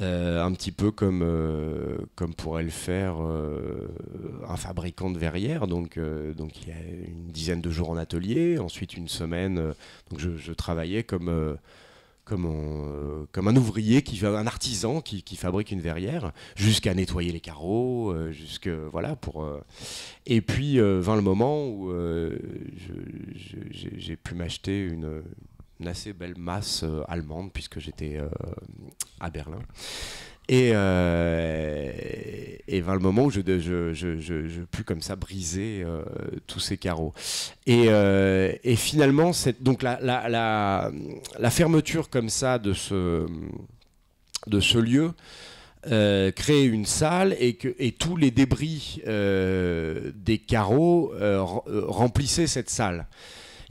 euh, un petit peu comme, euh, comme pourrait le faire euh, un fabricant de verrières. Donc, donc il y a une dizaine de jours en atelier, ensuite une semaine. donc je, travaillais comme... Comme, comme, un ouvrier, qui, un artisan qui, qui fabrique une verrière, jusqu'à nettoyer les carreaux, jusque voilà pour. et puis vint le moment où j'ai pu m'acheter une, une assez belle masse euh, allemande, puisque j'étais euh, à Berlin. Et, euh, et, vint le moment où je, je, pus comme ça briser tous ces carreaux. Et, finalement, cette, donc la, la, fermeture comme ça de ce, de ce lieu créait une salle et que et tous les débris des carreaux remplissaient cette salle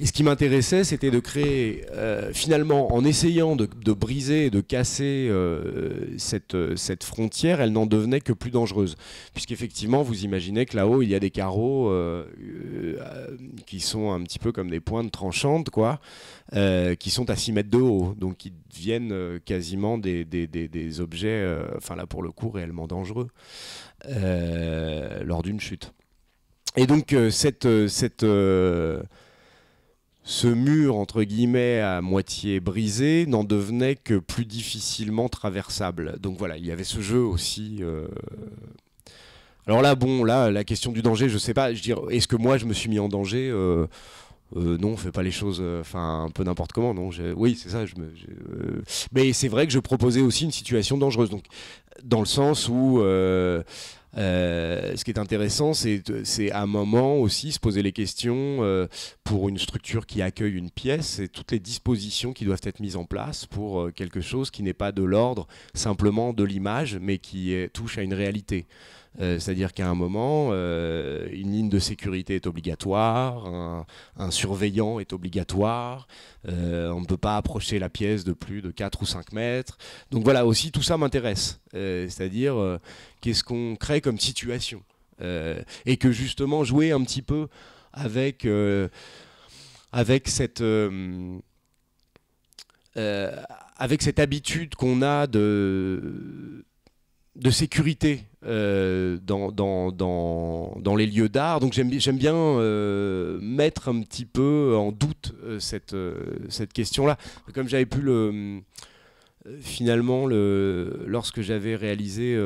ce qui m'intéressait, c'était de créer, euh, finalement, en essayant de, briser, de casser euh, euh, cette, frontière, elle n'en devenait que plus dangereuse. Puisqu'effectivement, vous imaginez que là-haut, il y a des carreaux qui sont un petit peu comme des pointes tranchantes, quoi, qui sont à 6 mètres de haut, donc ils deviennent quasiment des, objets, enfin là pour le coup, réellement dangereux, lors d'une chute. Et donc, cette ce mur, entre guillemets, à moitié brisé, n'en devenait que plus difficilement traversable. Donc voilà, il y avait ce jeu aussi. Euh, Alors là, bon, là, la question du danger, je sais pas. Je dire, est-ce que moi, je me suis mis en danger euh, euh, non, on fait pas les choses enfin un peu n'importe comment, non. Oui, c'est ça. Mais c'est vrai que je proposais aussi une situation dangereuse, donc dans le sens où euh, ce qui est intéressant, c'est à un moment aussi se poser les questions euh, pour une structure qui accueille une pièce et toutes les dispositions qui doivent être mises en place pour euh, quelque chose qui n'est pas de l'ordre simplement de l'image, mais qui touche à une réalité. Euh, c'est-à-dire qu'à un moment, euh, une ligne de sécurité est obligatoire, un, surveillant est obligatoire, euh, on ne peut pas approcher la pièce de plus de 4 ou 5 mètres. Donc voilà, aussi tout ça m'intéresse. C'est-à-dire qu'est-ce qu'on crée comme situation. et que justement, jouer un petit peu avec, avec cette... avec cette habitude qu'on a de, de sécurité euh, dans, dans, les lieux d'art. Donc j'aime bien euh, mettre un petit peu en doute euh, cette, cette question-là. Comme j'avais pu le... Finalement, le, lorsque j'avais réalisé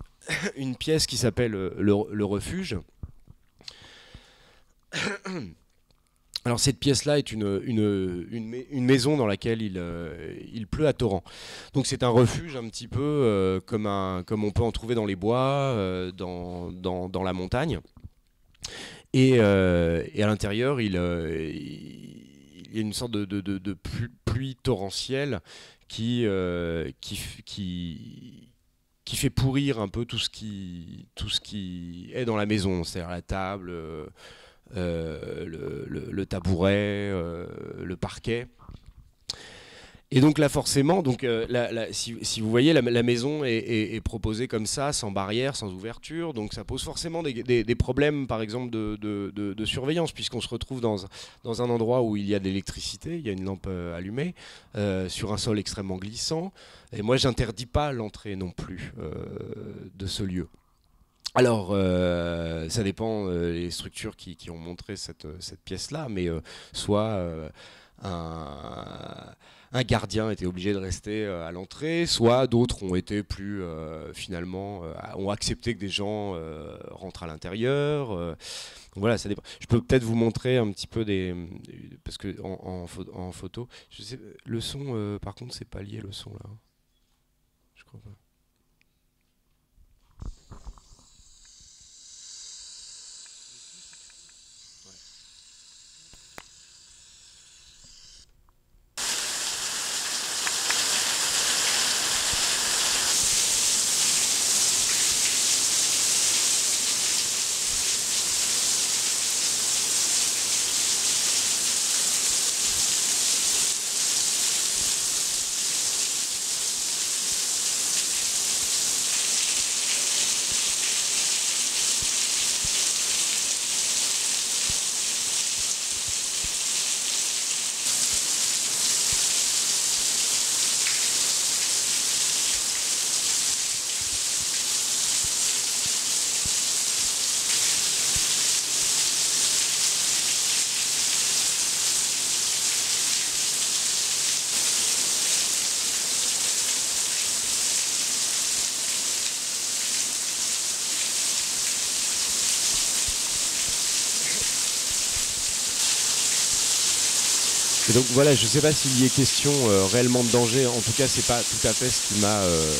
[COUGHS] une, pièce qui s'appelle le, le, Refuge, alors cette pièce-là est une, une, une, maison dans laquelle il, euh, il pleut à torrent. Donc c'est un refuge un petit peu euh, comme, un, comme, on peut en trouver dans les bois, euh, dans, dans, dans, la montagne. Et, et à l'intérieur, il, il, y a une sorte de, de, de, de pluie torrentielle qui, qui, qui qui fait pourrir un peu tout ce qui, tout ce qui est dans la maison, c'est-à-dire la table, euh, le, tabouret, euh, le parquet. Et donc là, forcément, donc, euh, si, vous voyez, la, maison est, proposée comme ça, sans barrière, sans ouverture. Donc ça pose forcément des, problèmes, par exemple, de, surveillance, puisqu'on se retrouve dans, un endroit où il y a de l'électricité, il y a une lampe allumée, sur un sol extrêmement glissant. Et moi, j'interdis pas l'entrée non plus de ce lieu. Alors, euh, ça dépend euh, les structures qui, ont montré cette, euh, pièce-là, mais soit un, gardien était obligé de rester à l'entrée, soit d'autres ont été plus, finalement, ont accepté que des gens rentrent à l'intérieur. voilà, ça dépend. Je peux peut-être vous montrer un petit peu des... Parce que en, photo, le son, par contre, c'est pas lié, le son, là. Hein. Je crois pas. donc voilà, je ne sais pas s'il y a question euh, réellement de danger. En tout cas, c'est pas tout à fait ce qui m'a euh,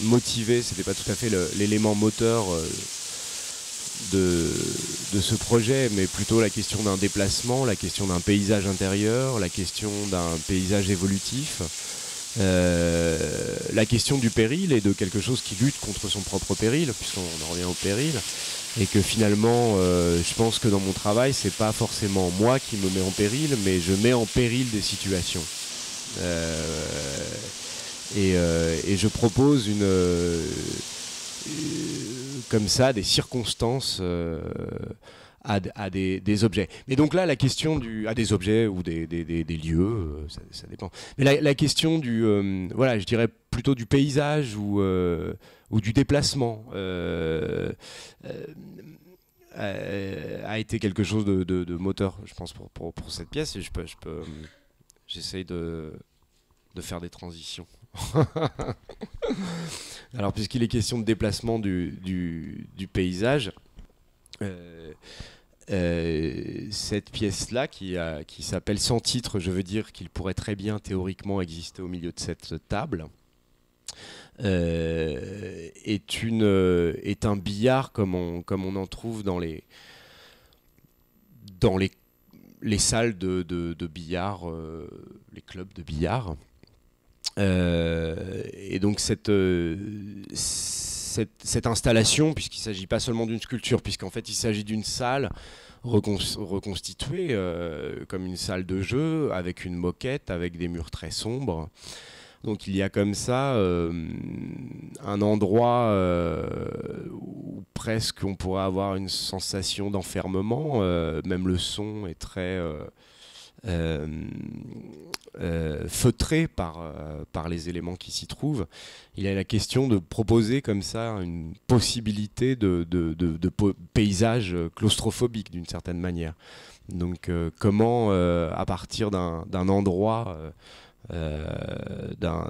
motivé. Ce n'était pas tout à fait l'élément moteur euh, de, de, ce projet, mais plutôt la question d'un déplacement, la question d'un paysage intérieur, la question d'un paysage évolutif. la question du péril et de quelque chose qui lutte contre son propre péril, puisqu'on en revient au péril et que finalement euh, je pense que dans mon travail c'est pas forcément moi qui me mets en péril mais je mets en péril des situations euh, et, euh, et, je propose une comme ça des circonstances à, des, objets. Mais donc là, la question du, à des objets ou des, des, des lieux, euh, ça, dépend. Mais la, question du, euh, voilà, je dirais plutôt du paysage ou, euh, ou du déplacement. a été quelque chose de, de, moteur, je pense, pour, pour, pour, cette pièce. Et je peux, je peux, j'essaye de, de faire des transitions. [LAUGHS] Alors, puisqu'il est question de déplacement du, du, du paysage, euh, euh, cette pièce-là, qui, qui s'appelle Sans titre, je veux dire qu'il pourrait très bien théoriquement exister au milieu de cette table, euh, est, une, est un billard comme on, comme on en trouve dans les, dans les, les salles de, billard, les clubs de billard. et donc cette cette, installation, puisqu'il ne s'agit pas seulement d'une sculpture, puisqu'en fait il s'agit d'une salle reconstituée euh, comme une salle de jeu, avec une moquette, avec des murs très sombres. Donc il y a comme ça euh, un endroit euh, où presque on pourrait avoir une sensation d'enfermement, même le son est très... Euh, euh, feutré par, euh, par les éléments qui s'y trouvent. Il a la question de proposer comme ça une possibilité de, paysage claustrophobique d'une certaine manière. Donc comment, à partir d'un endroit, d'un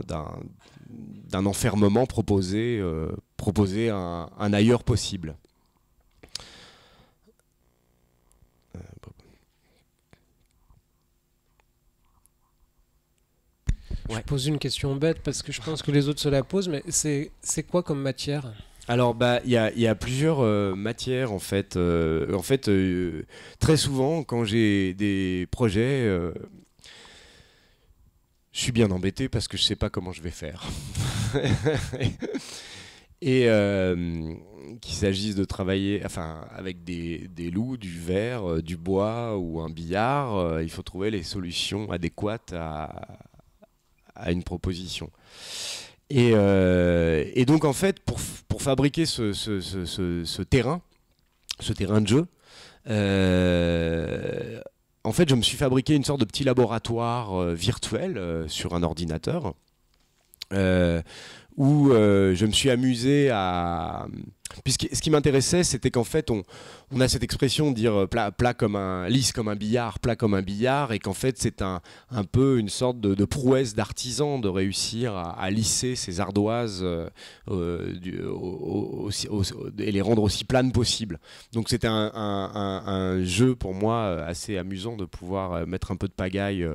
enfermement, proposer, proposer un, un ailleurs possible Je pose une question bête parce que je pense que les autres se la posent, mais c'est quoi comme matière alors, bah, il y, a, y, a, plusieurs euh, matières en fait. Euh, en fait, euh, très souvent, quand j'ai des projets, je suis bien embêté parce que je ne sais pas comment je vais faire. [LAUGHS] Et qu'il s'agisse de travailler enfin, avec des, des loups, du verre, du bois ou un billard, il faut trouver les solutions adéquates à, à une proposition. Euh, et, donc, en fait, pour, pour fabriquer ce, ce, terrain, ce terrain de jeu, euh, en fait, je me suis fabriqué une sorte de petit laboratoire euh, virtuel sur un ordinateur où euh, je me suis amusé à... Puisque ce qui m'intéressait, c'était qu'en fait, on, a cette expression de dire euh, plat, plat, comme un lisse comme un billard, plat comme un billard, et qu'en fait, c'est un, un, peu une sorte de, prouesse d'artisan de réussir à, lisser ces ardoises euh, du, au, et les rendre aussi planes possible. Donc, c'était un, jeu pour moi assez amusant de pouvoir mettre un peu de pagaille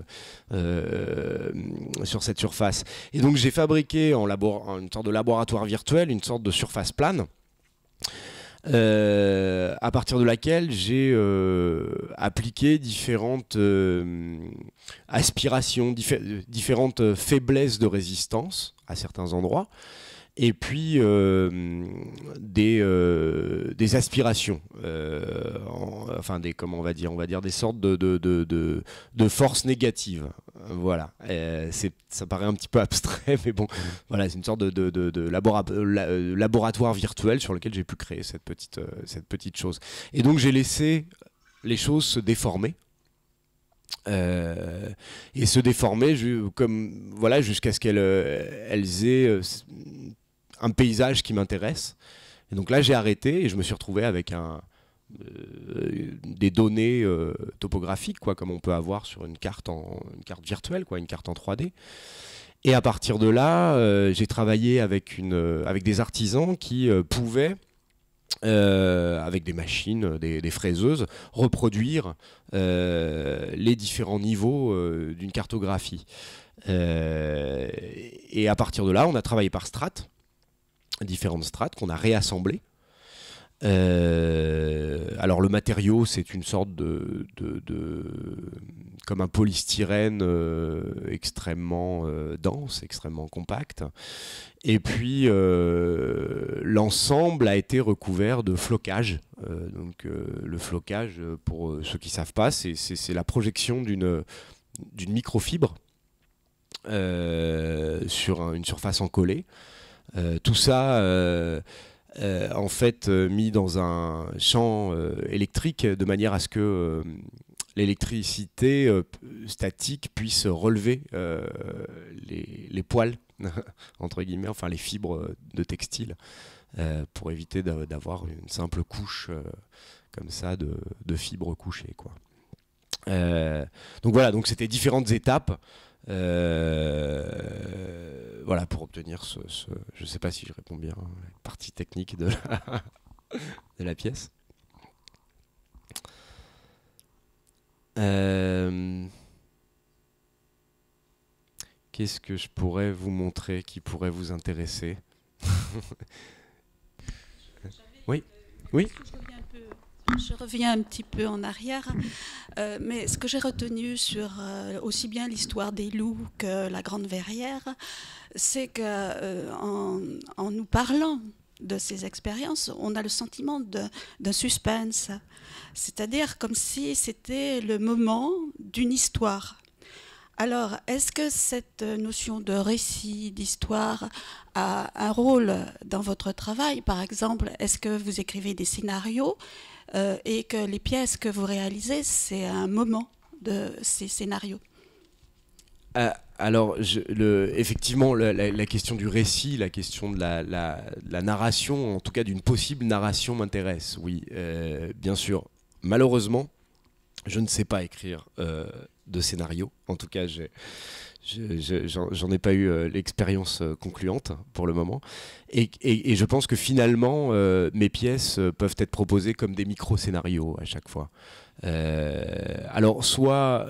sur cette surface. Et donc, j'ai fabriqué en, laboratoire une sorte de laboratoire virtuel, une sorte de surface plane. Euh, à partir de laquelle j'ai euh, appliqué différentes euh, aspirations, différentes faiblesses de résistance à certains endroits, et puis euh, des, euh, des aspirations, euh, enfin des comment on va dire, on va dire des sortes de de, de, de, forces négatives. Voilà, c'est ça paraît un petit peu abstrait, [LAUGHS] mais bon, voilà, c'est une sorte de, de, de, laboratoire virtuel sur lequel j'ai pu créer cette petite, cette petite chose. Et donc j'ai laissé les choses se déformer. et se déformer comme voilà jusqu'à ce qu'elles elles aient un paysage qui m'intéresse. donc là, j'ai arrêté et je me suis retrouvé avec un, euh, des données euh, topographiques, quoi, comme on peut avoir sur une carte, en, carte virtuelle, quoi, une carte en 3D. Et à partir de là, euh, j'ai travaillé avec, une, avec des artisans qui pouvaient, avec des machines, des, des fraiseuses, reproduire les différents niveaux d'une cartographie. et à partir de là, on a travaillé par strate différentes strates qu'on a réassemblées. Euh, alors le matériau, c'est une sorte de, comme un polystyrène euh, extrêmement euh, dense, extrêmement compact. Et puis l'ensemble a été recouvert de flocage. donc le flocage, pour ceux qui savent pas, c'est la projection d'une microfibre sur une surface encollée euh, tout ça, euh, euh, en fait, mis dans un champ électrique de manière à ce que l'électricité statique puisse relever les, poils, [LAUGHS] entre guillemets, enfin les fibres de textile, pour éviter d'avoir une simple couche comme ça de, fibres couchées. donc voilà, donc c'était différentes étapes. Euh, voilà, pour obtenir ce, Je ne sais pas si je réponds bien hein, la partie technique de la, [LAUGHS] pièce. Euh, qu'est-ce que je pourrais vous montrer qui pourrait vous intéresser [LAUGHS] Oui, oui je reviens un petit peu en arrière, euh, mais ce que j'ai retenu sur euh, aussi bien l'histoire des loups que la Grande Verrière, c'est que euh, en, nous parlant de ces expériences, on a le sentiment d'un suspense, c'est-à-dire comme si c'était le moment d'une histoire. Alors, est-ce que cette notion de récit, d'histoire, a un rôle dans votre travail Par exemple, est-ce que vous écrivez des scénarios euh, et que les pièces que vous réalisez, c'est un moment de ces scénarios. Euh, alors, le, effectivement, la, question du récit, la question de la, narration, en tout cas d'une possible narration m'intéresse, oui, euh, bien sûr. Malheureusement, je ne sais pas écrire de scénario. En tout cas, j'ai J'en ai pas eu euh, l'expérience euh, concluante hein, pour le moment. Et, je pense que finalement, euh, mes pièces peuvent être proposées comme des micro-scénarios à chaque fois. alors, soit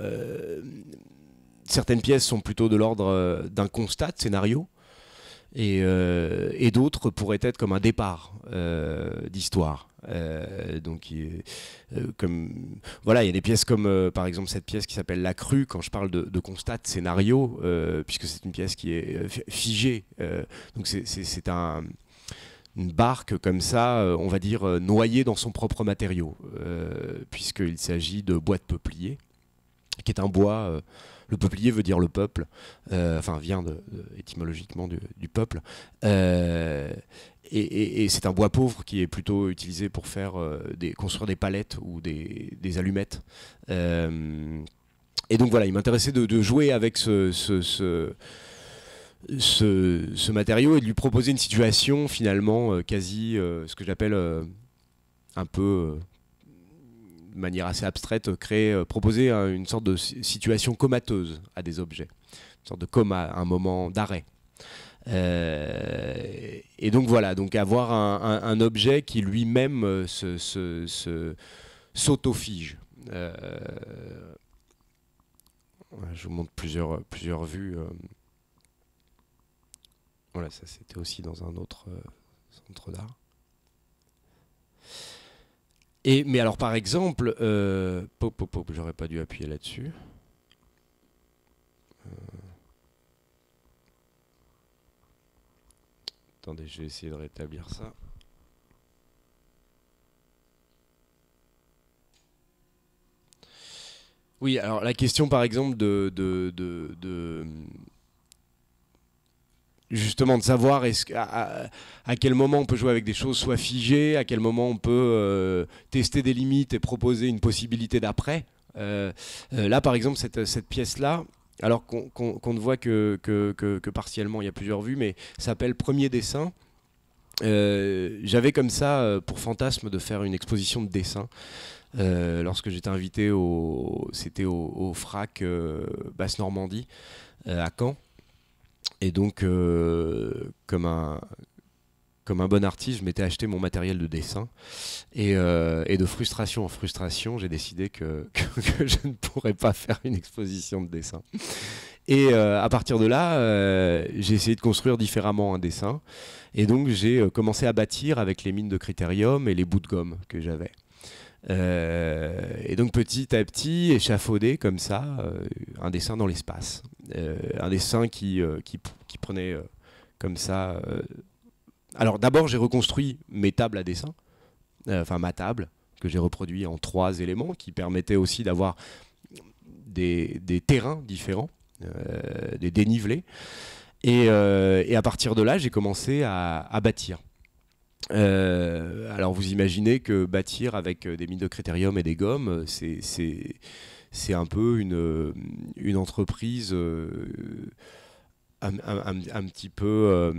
certaines pièces sont plutôt de l'ordre d'un constat de scénario, et d'autres pourraient être comme un départ d'histoire. Euh, donc, euh, comme voilà, il y a des pièces comme euh, par exemple cette pièce qui s'appelle La Crue. Quand je parle de, constat, de scénario, puisque c'est une pièce qui est figée, donc c'est un une barque comme ça, on va dire noyée dans son propre matériau, puisqu'il s'agit de bois de peuplier, qui est un bois le peuplier veut dire le peuple, enfin vient étymologiquement du, du peuple. Euh, et, c'est un bois pauvre qui est plutôt utilisé pour faire euh, des, construire des palettes ou des, allumettes. Euh, et donc voilà, il m'intéressait de, jouer avec ce, ce, matériau et de lui proposer une situation finalement euh, quasi, ce que j'appelle un peu, de manière assez abstraite, créer, proposer hein, une sorte de situation comateuse à des objets, une sorte de coma, un moment d'arrêt. Euh, et donc voilà, donc avoir un, objet qui lui-même euh, se, euh, je vous montre plusieurs, plusieurs vues. Voilà, ça c'était aussi dans un autre centre d'art. Et, mais alors par exemple, j'aurais pas dû appuyer là-dessus. Attendez, je vais essayer de rétablir ça. Oui, alors la question par exemple de, justement de savoir à, quel moment on peut jouer avec des choses soit figées, à quel moment on peut euh, tester des limites et proposer une possibilité d'après. Euh, euh, là par exemple cette pièce là, alors qu'on ne voit que, partiellement, il y a plusieurs vues, mais s'appelle Premier dessin. Euh, j'avais comme ça euh, pour fantasme de faire une exposition de dessin. Euh, lorsque j'étais invité au, c'était au, FRAC Basse Normandie à Caen, et donc comme un comme un bon artiste, je m'étais acheté mon matériel de dessin. Et, euh, de frustration en frustration, j'ai décidé [LAUGHS] que, je ne pourrais pas faire une exposition de dessin. Et euh, à partir de là, euh, j'ai essayé de construire différemment un dessin. Et donc, j'ai commencé à bâtir avec les mines de critérium et les bouts de gomme que j'avais. et donc petit à petit, échafaudé comme ça, un dessin dans l'espace. un dessin qui prenait comme ça alors d'abord, j'ai reconstruit mes tables à dessin, euh, enfin ma table, que j'ai reproduit en trois éléments, qui permettaient aussi d'avoir des, terrains différents, euh, des dénivelés. Euh, et, à partir de là, j'ai commencé à, bâtir. alors vous imaginez que bâtir avec des mines de critérium et des gommes, c'est un peu une, entreprise un, petit peu euh,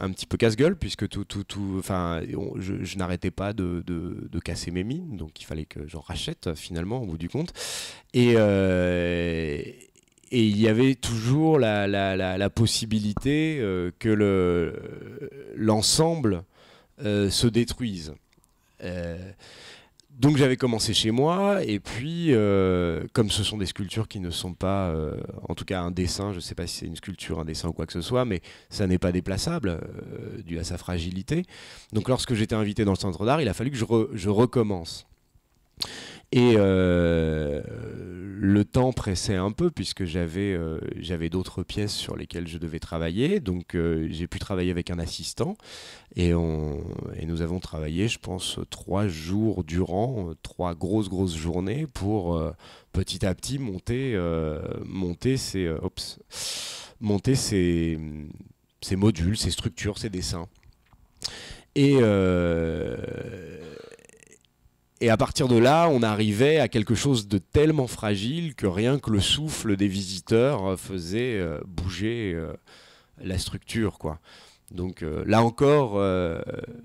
un petit peu casse-gueule puisque tout tout tout enfin je, n'arrêtais pas de, de, casser mes mines donc il fallait que j'en rachète finalement au bout du compte et euh, et il y avait toujours la, la, la, possibilité euh, que le l'ensemble se détruise donc j'avais commencé chez moi, et puis euh, comme ce sont des sculptures qui ne sont pas, euh, en tout cas un dessin, je ne sais pas si c'est une sculpture, un dessin ou quoi que ce soit, mais ça n'est pas déplaçable, euh, dû à sa fragilité. Donc lorsque j'étais invité dans le centre d'art, il a fallu que je recommence. Et euh, le temps pressait un peu puisque j'avais euh, j'avais d'autres pièces sur lesquelles je devais travailler. Donc euh, j'ai pu travailler avec un assistant et, on, et nous avons travaillé, je pense, trois jours durant, trois grosses grosses journées pour petit à petit monter monter ces ops, monter ces, ces modules, ces structures, ces dessins. Et euh, et à partir de là, on arrivait à quelque chose de tellement fragile que rien que le souffle des visiteurs euh, faisait euh, bouger euh, la structure, quoi. Donc là encore,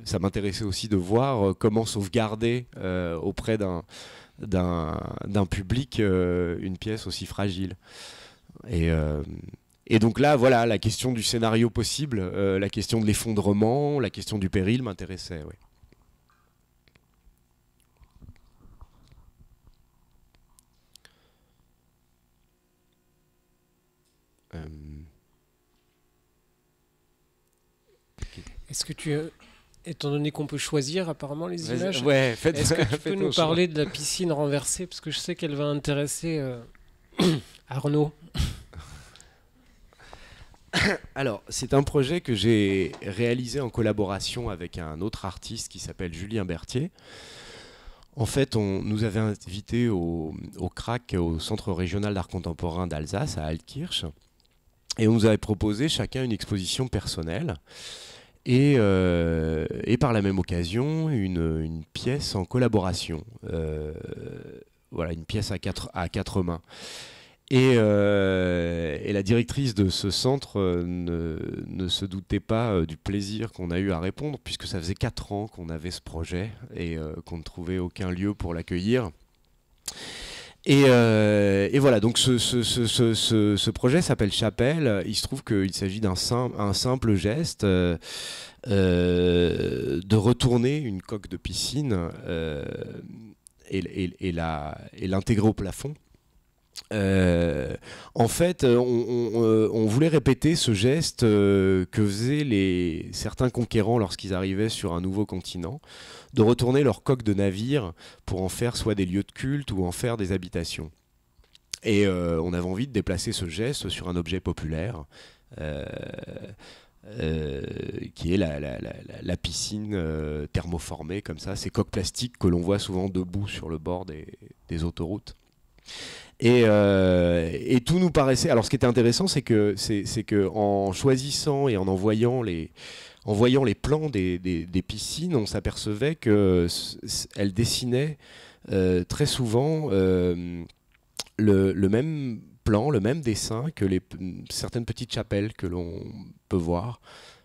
ça m'intéressait aussi de voir comment sauvegarder auprès d'un, d'un, public une pièce aussi fragile. Et, et, donc là, voilà, la question du scénario possible, la question de l'effondrement, la question du péril m'intéressait. oui. Est-ce que tu, étant donné qu'on peut choisir apparemment les images, ouais, est-ce que tu [LAUGHS] peux nous parler de la piscine renversée Parce que je sais qu'elle va intéresser euh, [CLEARS THROAT] Arnaud. [COUGHS] Alors, c'est un projet que j'ai réalisé en collaboration avec un autre artiste qui s'appelle Julien Berthier. En fait, on nous avait invités au, au CRAC, au Centre régional d'art contemporain d'Alsace, à Altkirch, et on nous avait proposé chacun une exposition personnelle. Euh, et, par la même occasion, une, pièce en collaboration. Euh, voilà, une pièce à quatre, à quatre mains. Et, euh, la directrice de ce centre ne se doutait pas du plaisir qu'on a eu à répondre, puisque ça faisait quatre ans qu'on avait ce projet et qu'on ne trouvait aucun lieu pour l'accueillir. Euh, et, voilà, donc ce, projet s'appelle Chapelle. Il se trouve qu'il s'agit d'un un simple geste. Euh, euh, de retourner une coque de piscine et, et l'intégrer au plafond. en fait, on, voulait répéter ce geste que faisaient les, certains conquérants lorsqu'ils arrivaient sur un nouveau continent de retourner leurs coques de navire pour en faire soit des lieux de culte ou en faire des habitations. Et euh, on avait envie de déplacer ce geste sur un objet populaire. Euh, euh, qui est la, piscine thermoformée, comme ça, ces coques plastiques que l'on voit souvent debout sur le bord des, autoroutes. Et, tout nous paraissait. Alors, ce qui était intéressant, c'est que, c'est, que en choisissant et en envoyant les, en voyant les plans des, piscines, on s'apercevait qu'elles dessinaient euh, très souvent euh, le, même plan, le même dessin que les, certaines petites chapelles que l'on peut voir,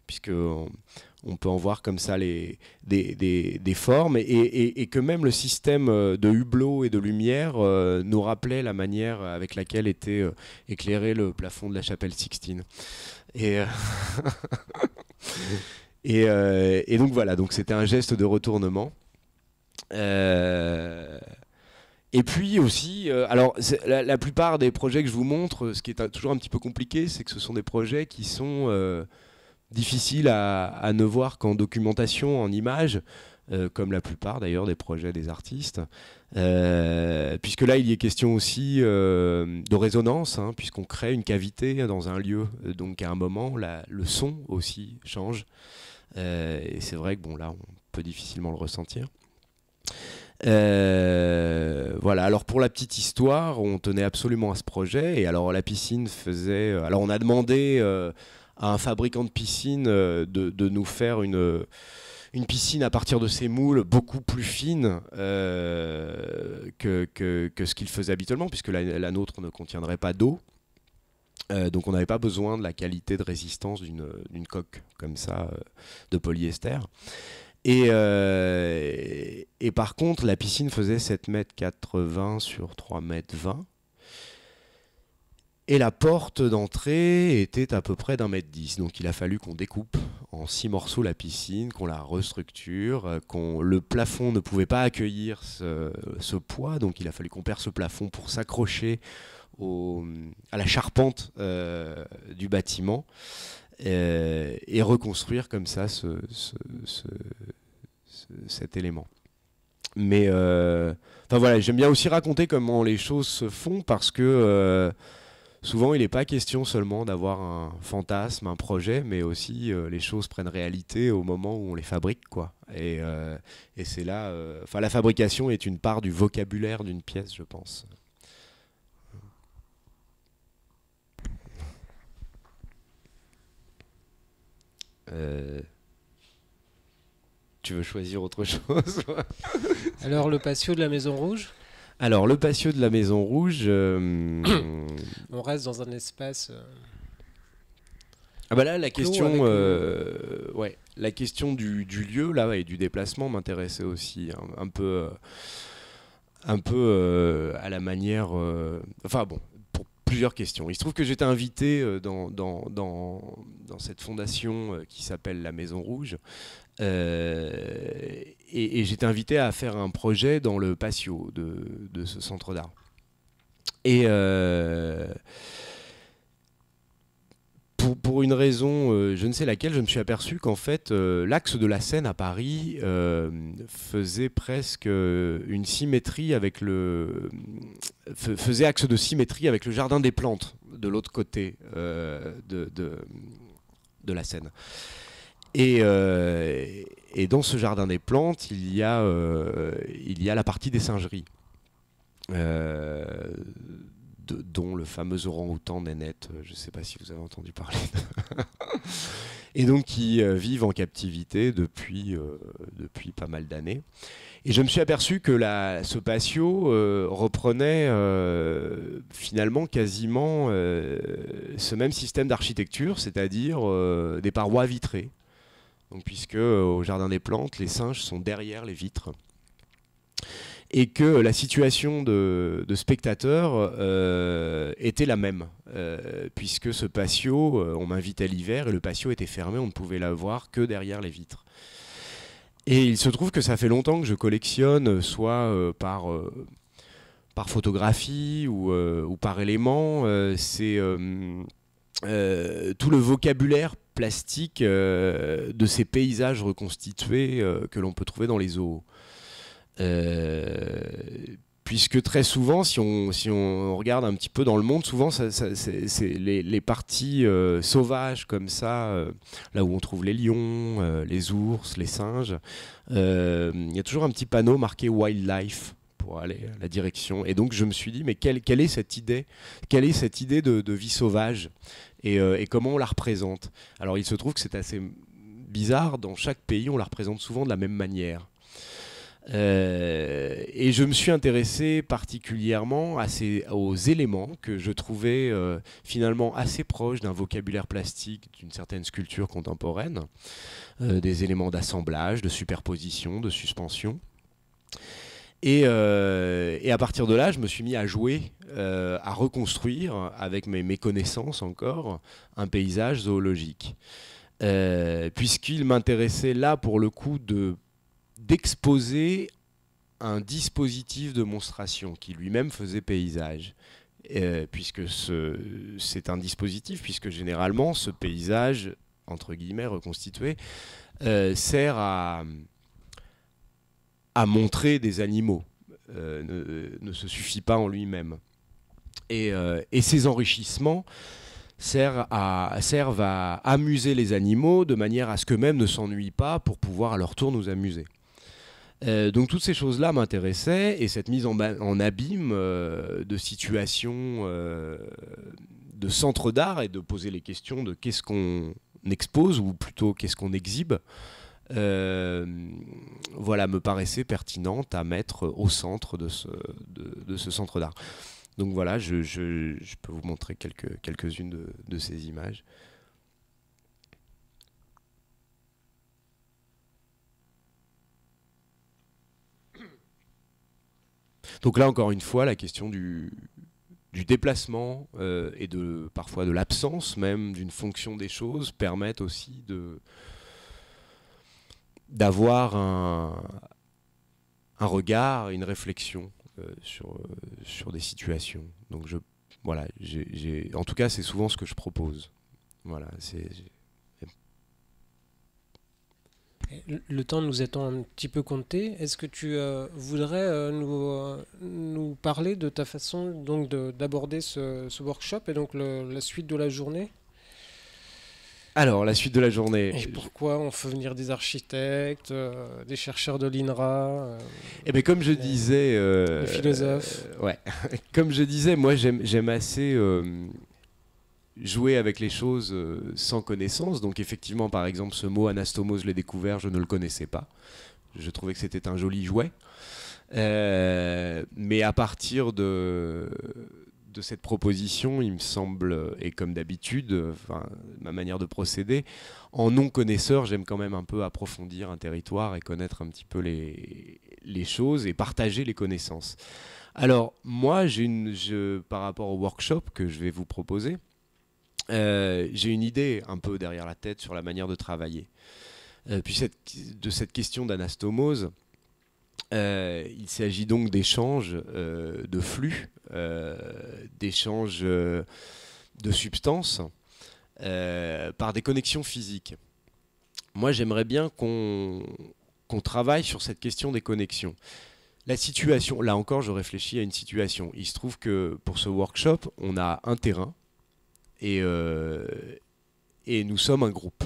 puisque on, peut en voir comme ça les, des, formes, et, que même le système euh, de hublot et de lumière nous rappelait la manière avec laquelle était éclairé le plafond de la chapelle Sixtine. Et [LAUGHS] [LAUGHS] Euh, et, donc voilà, donc c'était un geste de retournement. Euh, et puis aussi, euh, alors la, plupart des projets que je vous montre, ce qui est toujours un petit peu compliqué, c'est que ce sont des projets qui sont difficiles à, à, ne voir qu'en documentation, en images, comme la plupart d'ailleurs des projets des artistes. Euh, puisque là, il y est question aussi euh, de résonance, hein, puisqu'on crée une cavité dans un lieu. Euh, donc à un moment, le son aussi change. et c'est vrai que bon, là, on peut difficilement le ressentir. voilà, alors pour la petite histoire, on tenait absolument à ce projet. Et alors la piscine faisait... Alors on a demandé à un fabricant de piscine de, nous faire une une piscine à partir de ces moules beaucoup plus fine euh, que, ce qu'il faisait habituellement, puisque la, nôtre ne contiendrait pas d'eau. Euh, donc on n'avait pas besoin de la qualité de résistance d'une coque comme ça euh, de polyester. Et, et, par contre, la piscine faisait 7 mètres 80 sur 3 mètres 20. Et la porte d'entrée était à peu près d'un mètre dix, donc il a fallu qu'on découpe en six morceaux la piscine, qu'on la restructure, euh, qu'on le plafond ne pouvait pas accueillir ce, poids, donc il a fallu qu'on perce ce plafond pour s'accrocher à la charpente euh, du bâtiment euh, et reconstruire comme ça ce, cet élément. Mais enfin voilà, j'aime bien aussi raconter comment les choses se font parce que souvent il n'est pas question seulement d'avoir un fantasme, un projet, mais aussi euh, les choses prennent réalité au moment où on les fabrique. Quoi. Et, euh, c'est là, euh, enfin la fabrication est une part du vocabulaire d'une pièce, je pense. Tu veux choisir autre [LAUGHS] chose Alors le patio de la Maison Rouge alors, le patio de la Maison Rouge. Euh, On reste dans un espace. Euh, ah bah là, la question, euh, ouais, la question du, lieu là et du déplacement m'intéressait aussi hein, un peu, un peu à la manière. enfin bon, pour plusieurs questions. Il se trouve que j'étais invité dans, dans, cette fondation qui s'appelle la Maison Rouge et, j'étais invité à faire un projet dans le patio de, ce centre d'art. Et euh, pour, une raison, euh, je ne sais laquelle, je me suis aperçu qu'en fait, euh, l'axe de la Seine à Paris faisait presque une symétrie avec le. faisait axe de symétrie avec le jardin des plantes de l'autre côté de, de, la Seine. Euh, et, dans ce jardin des plantes, il y a, euh, la partie des singeries, euh, dont le fameux orang-outan Nénette, je ne sais pas si vous avez entendu parler. [LAUGHS] et donc qui vivent en captivité depuis, pas mal d'années. Et je me suis aperçu que ce patio reprenait finalement quasiment ce même système d'architecture, c'est-à-dire des parois vitrées puisque euh, au Jardin des Plantes, les singes sont derrière les vitres et que la situation de, spectateur euh, était la même, euh, puisque ce patio, on m'invitait l'hiver, et le patio était fermé, on ne pouvait la voir que derrière les vitres. Et il se trouve que ça fait longtemps que je collectionne, soit par, par photographie ou, par élément, ces, euh, tout le vocabulaire plastique euh, de ces paysages reconstitués euh, que l'on peut trouver dans les zoos. puisque très souvent, si on, regarde un petit peu dans le monde, souvent c'est, les, les, parties sauvages comme ça, là où on trouve les lions, les ours, les singes, il y a toujours un petit panneau marqué wildlife la direction. Et donc je me suis dit, mais quelle, quelle est cette idée Quelle est cette idée de, vie sauvage euh, et, comment on la représente Alors il se trouve que c'est assez bizarre, dans chaque pays on la représente souvent de la même manière. Euh, et je me suis intéressé particulièrement à ces, aux éléments que je trouvais euh, finalement assez proches d'un vocabulaire plastique, d'une certaine sculpture contemporaine, des éléments d'assemblage, de superposition, de suspension. Euh, et, à partir de là, je me suis mis à jouer, euh, à reconstruire, avec mes, mes, connaissances encore, un paysage zoologique. Euh, puisqu'il m'intéressait là, pour le coup, d'exposer un dispositif de monstration qui lui-même faisait paysage. puisque c'est un dispositif, puisque généralement ce paysage, entre guillemets, reconstitué, sert à, à montrer des animaux euh, ne, se suffit pas en lui-même. Et, euh, ces enrichissements servent à, amuser les animaux de manière à ce qu'eux-mêmes ne s'ennuient pas pour pouvoir à leur tour nous amuser. Euh, donc toutes ces choses-là m'intéressaient et cette mise en, abîme de situations de centre d'art et de poser les questions de qu'est-ce qu'on expose ou plutôt qu'est-ce qu'on exhibe euh, voilà, me paraissait pertinente à mettre au centre de ce, centre d'art. Donc voilà, je, peux vous montrer quelques, quelques-unes de, ces images. Donc là, encore une fois, la question du, déplacement euh, et de parfois de l'absence même d'une fonction des choses permettent aussi de, d'avoir un, un, regard, une réflexion euh, sur, euh, sur des situations. Donc je, voilà, en tout cas, c'est souvent ce que je propose. Voilà, c'est. Le temps nous étant un petit peu compté, est-ce que tu euh, voudrais nous, nous, parler de ta façon donc d'aborder ce, ce, workshop et donc la suite de la journée alors, la suite de la journée. Et pourquoi on fait venir des architectes, euh, des chercheurs de l'INRA euh, Eh bien, comme je disais. Euh, des philosophes. ouais. [LAUGHS] comme je disais, moi, j'aime assez jouer avec les choses sans connaissance. Donc, effectivement, par exemple, ce mot anastomose, je l'ai découvert, je ne le connaissais pas. Je trouvais que c'était un joli jouet. mais à partir de de cette proposition, il me semble, et comme d'habitude, ma manière de procéder, en non-connaisseur, j'aime quand même un peu approfondir un territoire et connaître un petit peu les, choses et partager les connaissances. Alors, moi, j'ai une, par rapport au workshop que je vais vous proposer, euh, j'ai une idée un peu derrière la tête sur la manière de travailler. Euh, puis cette, de cette question d'anastomose, euh, il s'agit donc d'échanges, de flux, euh, d'échange euh, de substances euh, par des connexions physiques. Moi, j'aimerais bien qu'on travaille sur cette question des connexions. La situation, là encore, je réfléchis à une situation. Il se trouve que pour ce workshop, on a un terrain et, et nous sommes un groupe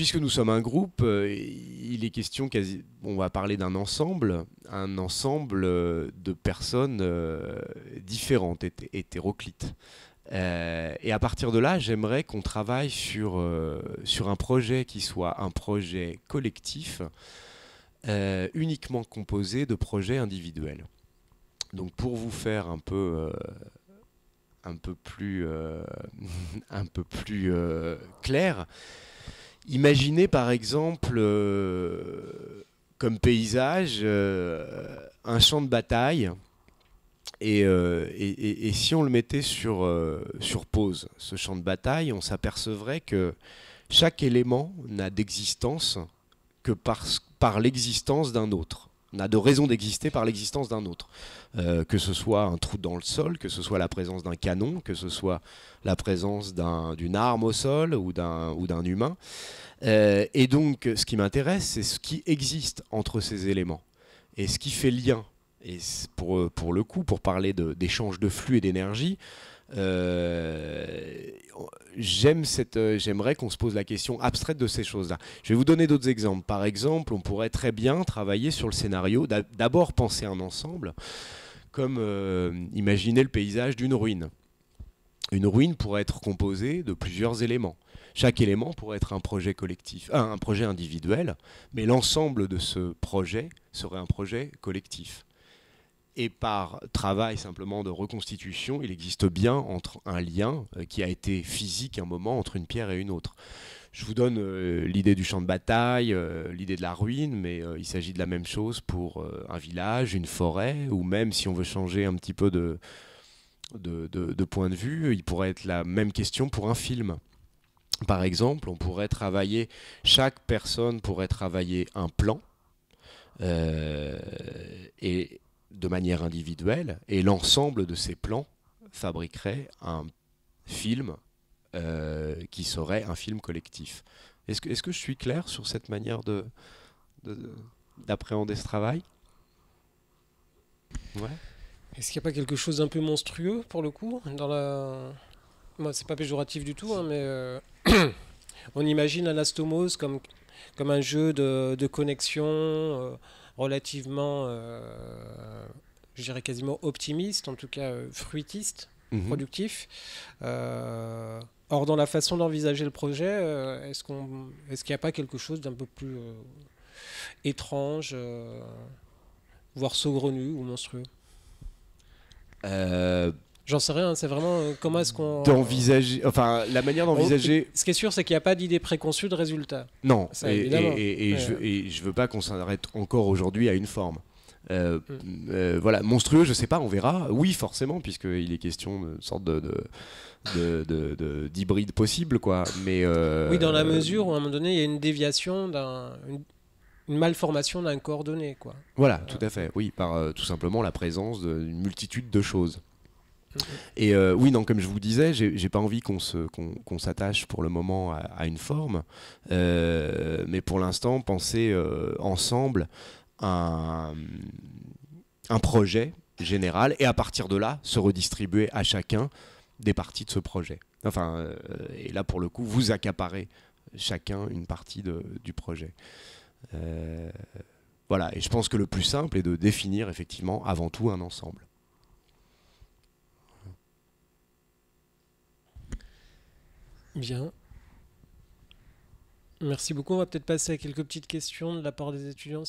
puisque nous sommes un groupe, euh, il est question quasi. On va parler d'un ensemble, un ensemble euh, de personnes euh, différentes, hétéroclites. et à partir de là, j'aimerais qu'on travaille sur, sur un projet qui soit un projet collectif, uniquement composé de projets individuels. Donc pour vous faire un peu, un peu plus, [LAUGHS] un peu plus clair, Imaginez par exemple euh, comme paysage euh, un champ de bataille euh, et, si on le mettait sur, sur pause, ce champ de bataille, on s'apercevrait que chaque élément n'a d'existence que par l'existence d'un autre. On a de raisons d'exister par l'existence d'un autre. Euh, que ce soit un trou dans le sol, que ce soit la présence d'un canon, que ce soit la présence d'une arme au sol ou d'un humain. Euh, et donc, ce qui m'intéresse, c'est ce qui existe entre ces éléments et ce qui fait lien. Et pour, le coup, pour parler d'échange de flux et d'énergie, euh, j'aime euh, j'aimerais qu'on se pose la question abstraite de ces choses-là. Je vais vous donner d'autres exemples. Par exemple, on pourrait très bien travailler sur le scénario, d'abord penser un ensemble, comme euh, imaginer le paysage d'une ruine. Une ruine pourrait être composée de plusieurs éléments. Chaque élément pourrait être un projet collectif, un projet individuel, mais l'ensemble de ce projet serait un projet collectif et par travail simplement de reconstitution, il existe bien entre un lien euh, qui a été physique un moment entre une pierre et une autre. Je vous donne euh, l'idée du champ de bataille, euh, l'idée de la ruine, mais il s'agit de la même chose pour un village, une forêt, ou même si on veut changer un petit peu de, de, de, de point de vue, il pourrait être la même question pour un film. Par exemple, on pourrait travailler, chaque personne pourrait travailler un plan. et de manière individuelle, et l'ensemble de ces plans fabriquerait un film euh, qui serait un film collectif. Est-ce que, est que, je suis clair sur cette manière de, d'appréhender ce travail ouais. Est-ce qu'il n'y a pas quelque chose d'un peu monstrueux pour le coup dans la... moi c'est pas péjoratif du tout, hein, mais euh, [CLEARS THROAT] on imagine Anastomose comme, comme un jeu de, de connexion. Euh, relativement, euh, je dirais quasiment optimiste, en tout cas euh, fruitiste, mhm. productif. Euh, or, dans la façon d'envisager le projet, est-ce qu'il est n'y a pas quelque chose d'un peu plus étrange, voire saugrenu ou monstrueux J'en sais rien, c'est vraiment euh, comment est-ce qu'on. D'envisager, enfin, la manière d'envisager. Ce qui est sûr, c'est qu'il n'y a pas d'idée préconçue de résultat. Non, et, et- et- je, ne veux pas qu'on s'arrête encore aujourd'hui à une forme. Euh, hmm. euh, voilà, monstrueux, je sais pas, on verra. Oui, forcément, puisqu'il est question d'une sorte de, de, de- de- d'hybride possible, quoi. Mais, Oui, dans la mesure où à un moment donné, il y a une déviation, d'un- une, malformation d'un coordonné, quoi. Voilà, tout à fait. Oui, par tout simplement la présence d'une multitude de choses. Et euh, oui, non, comme je vous disais, j'ai pas envie qu'on s'attache pour le moment à, une forme, euh, mais pour l'instant, penser euh, ensemble un, un projet général et à partir de là, se redistribuer à chacun des parties de ce projet. Enfin, et là, pour le coup, vous accaparez chacun une partie du projet. voilà, et je pense que le plus simple est de définir effectivement avant tout un ensemble. Bien. Merci beaucoup. On va peut-être passer à quelques petites questions de la part des étudiants.